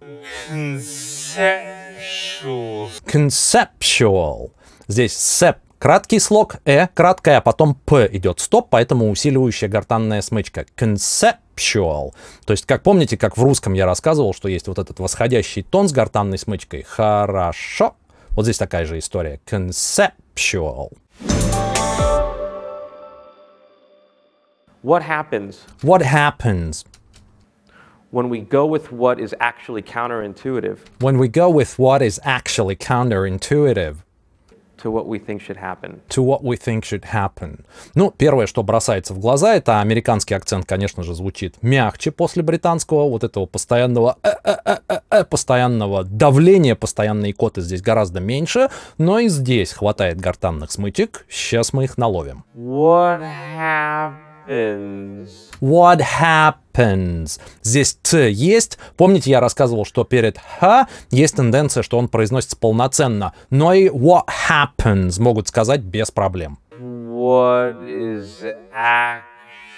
Conceptual. Conceptual. Здесь sep Краткий слог «э» краткое, а потом «п» идет стоп, поэтому усиливающая гортанная смычка. conceptual. То есть, как помните, как в русском я рассказывал, что есть вот этот восходящий тон с гортанной смычкой. Хорошо. Вот здесь такая же история. Conceptual. What happens? What happens? When we go with what is actually counterintuitive. When we go with what is actually counterintuitive. To what we think should happen. To what we think should happen. Ну, первое, что бросается в глаза, это американский акцент, конечно же, звучит мягче после британского, вот этого постоянного э, э, э, постоянного давления, постоянные коты здесь гораздо меньше, но и здесь хватает гортанных смычек, сейчас мы их наловим. What happened? What happens? Здесь «т» есть. Помните, я рассказывал, что перед «х» есть тенденция, что он произносится полноценно. Но и what happens могут сказать без проблем. What is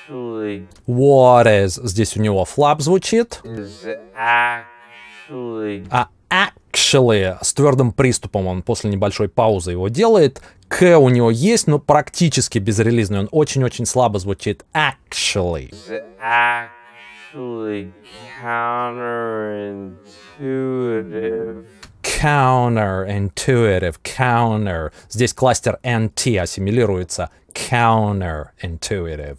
actually... What is... Здесь у него flap звучит. Is actually... А actually с твердым приступом, он после небольшой паузы его делает. К у него есть, но практически безрелизный, он очень-очень слабо звучит actually. actually counterintuitive counterintuitive, counter. Здесь кластер NT ассимилируется. counterintuitive.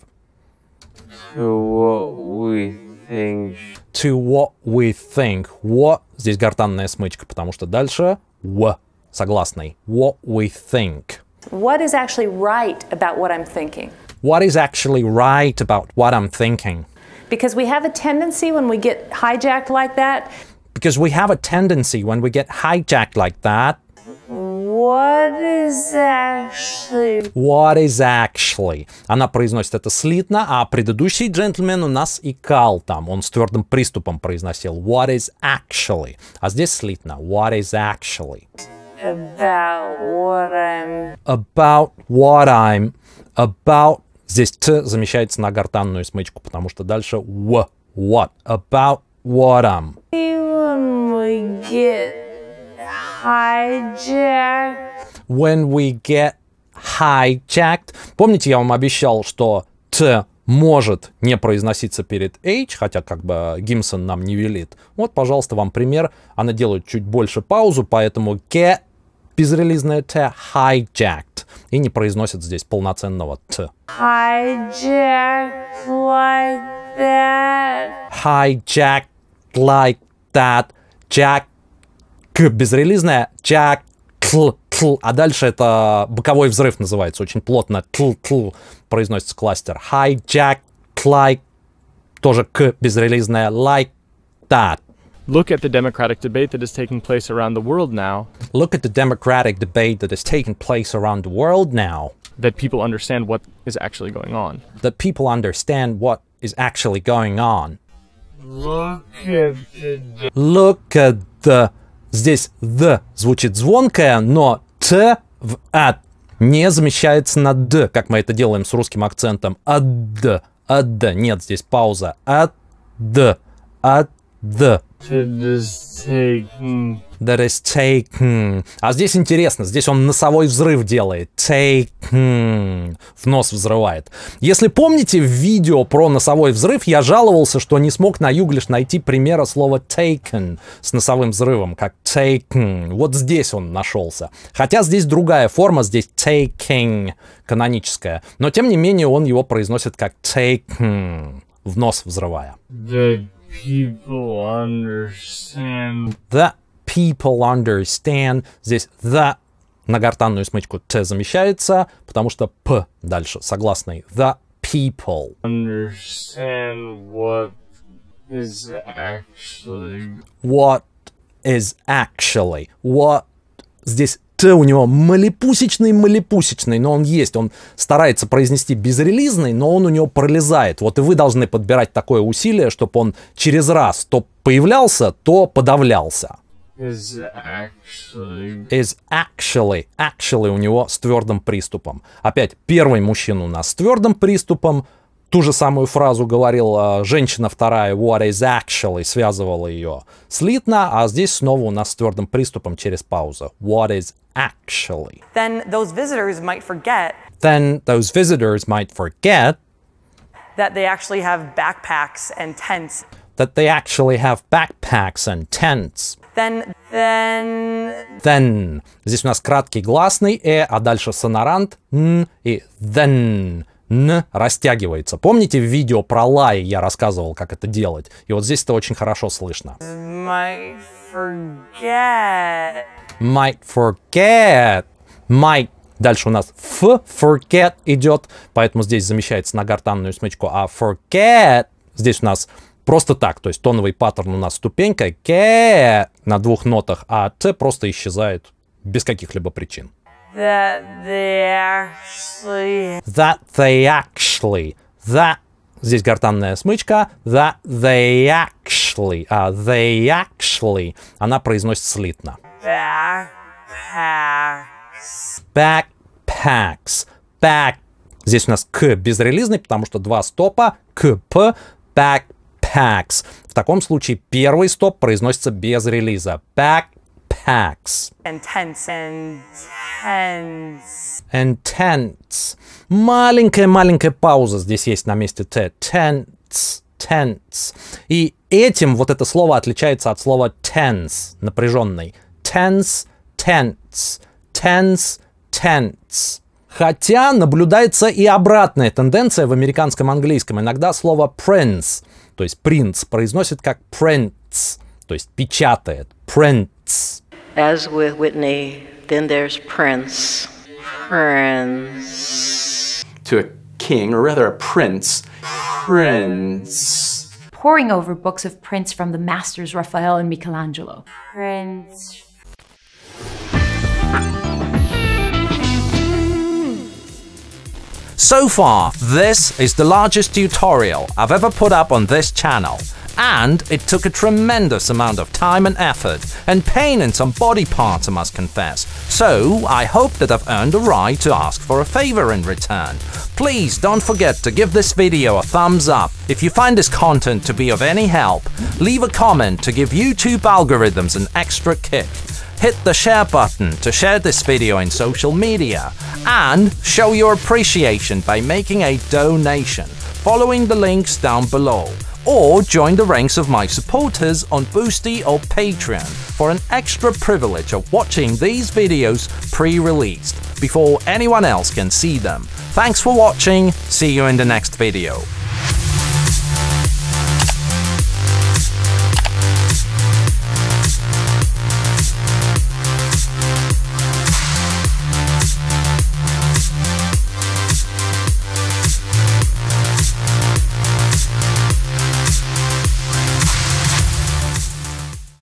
To what we To what we think. What здесь гортанная смычка, потому что дальше в согласный. What we think. What is actually right about what I'm thinking? What is actually right about what I'm thinking? Because we have a tendency when we get hijacked like that. Because we have a tendency when we get hijacked like that What is actually? What is actually? Она произносит это слитно, а предыдущий джентльмен у нас икал там. Он с твердым приступом произносил What is actually? А здесь слитно. What is actually? About what I'm... About what I'm... About... Здесь Т замещается на гортанную смычку, потому что дальше В. What? About what I'm. Even we get hijacked. When we get hijacked. Помните, я вам обещал, что Т может не произноситься перед H, хотя как бы Гимсон нам не велит. Вот, пожалуйста, вам пример. Она делает чуть больше паузу, поэтому get безрелизное Т hijacked и не произносит здесь полноценного Т. Hijacked like that. Hijacked like that. Jack к безрелизная чак тл, тл, а дальше это боковой взрыв называется, очень плотно тл, тл, произносится кластер. Hijack, like, тоже к безрелизная like that. Look at the democratic debate that is taking place around the world now. Look at the democratic debate that is taking place around the world now. That people understand what is actually going on. That people understand what is actually going on. Look at the... Look at the... Здесь «д» звучит звонкое, но «т» в «ат» не замещается на «д», как мы это делаем с русским акцентом. «Ад», «ад», нет, здесь пауза. «Ад», «ад», That is taken. А здесь интересно, здесь он носовой взрыв делает. Taken. В нос взрывает. Если помните в видео про носовой взрыв, я жаловался, что не смог на юглиш найти примера слова taken с носовым взрывом, как taken. Вот здесь он нашелся. Хотя здесь другая форма, здесь taking каноническая. Но тем не менее он его произносит как taken, в нос взрывая. The people understand. The people understand. Здесь the на гортанную смычку Т замещается, потому что П дальше согласный. The people. Understand what is actually. What is actually. What здесь Э, у него малепусечный, малепусечный, но он есть. Он старается произнести безрелизный, но он у него пролезает. Вот и вы должны подбирать такое усилие, чтобы он через раз то появлялся, то подавлялся. Is actually. Is actually. Actually у него с твердым приступом. Опять, первый мужчина у нас с твердым приступом. Ту же самую фразу говорила э, женщина вторая, what is actually, связывала ее слитно, а здесь снова у нас с твердым приступом через паузу. What is actually. Then those visitors might forget. Then those visitors might forget that they actually have backpacks and tents. That they actually have backpacks and tents. Then, then... Then. Здесь у нас краткий гласный «э», а дальше сонарант «н» и «then». «Н» растягивается. Помните в видео про лай я рассказывал, как это делать? И вот здесь это очень хорошо слышно. Might forget might forget. Might. Дальше у нас f, forget идет, поэтому здесь замещается на гортанную смычку, а forget здесь у нас просто так, то есть тоновый паттерн у нас ступенька, get на двух нотах, а t просто исчезает без каких-либо причин. That they actually... That they actually. That Здесь гортанная смычка. That they actually. А they actually. Она произносит слитно. Backpacks. Backpacks. Back. Здесь у нас к безрелизный, потому что два стопа. К, п, backpacks. В таком случае первый стоп произносится без релиза. Backpacks. Intense. Intense. Intense. Маленькая-маленькая пауза здесь есть на месте Т. Tense. Tense. И этим вот это слово отличается от слова tense, напряженный tense, tense, tense, tense. Хотя наблюдается и обратная тенденция в американском английском. Иногда слово prince, то есть принц, произносит как prints, то есть печатает, prints. As with Whitney, then there's prince. Prince. To a king, or rather a prince. Prince. Pouring over books of prints from the masters Raphael and Michelangelo. Prince. So far, this is the largest tutorial I've ever put up on this channel, and it took a tremendous amount of time and effort, and pain in some body parts I must confess, so I hope that I've earned the right to ask for a favor in return. Please don't forget to give this video a thumbs up if you find this content to be of any help, leave a comment to give YouTube algorithms an extra kick, hit the share button to share this video in social media, and show your appreciation by making a donation following the links down below, or join the ranks of my supporters on Boosty or Patreon for an extra privilege of watching these videos pre-released before anyone else can see them. Thanks for watching, see you in the next video.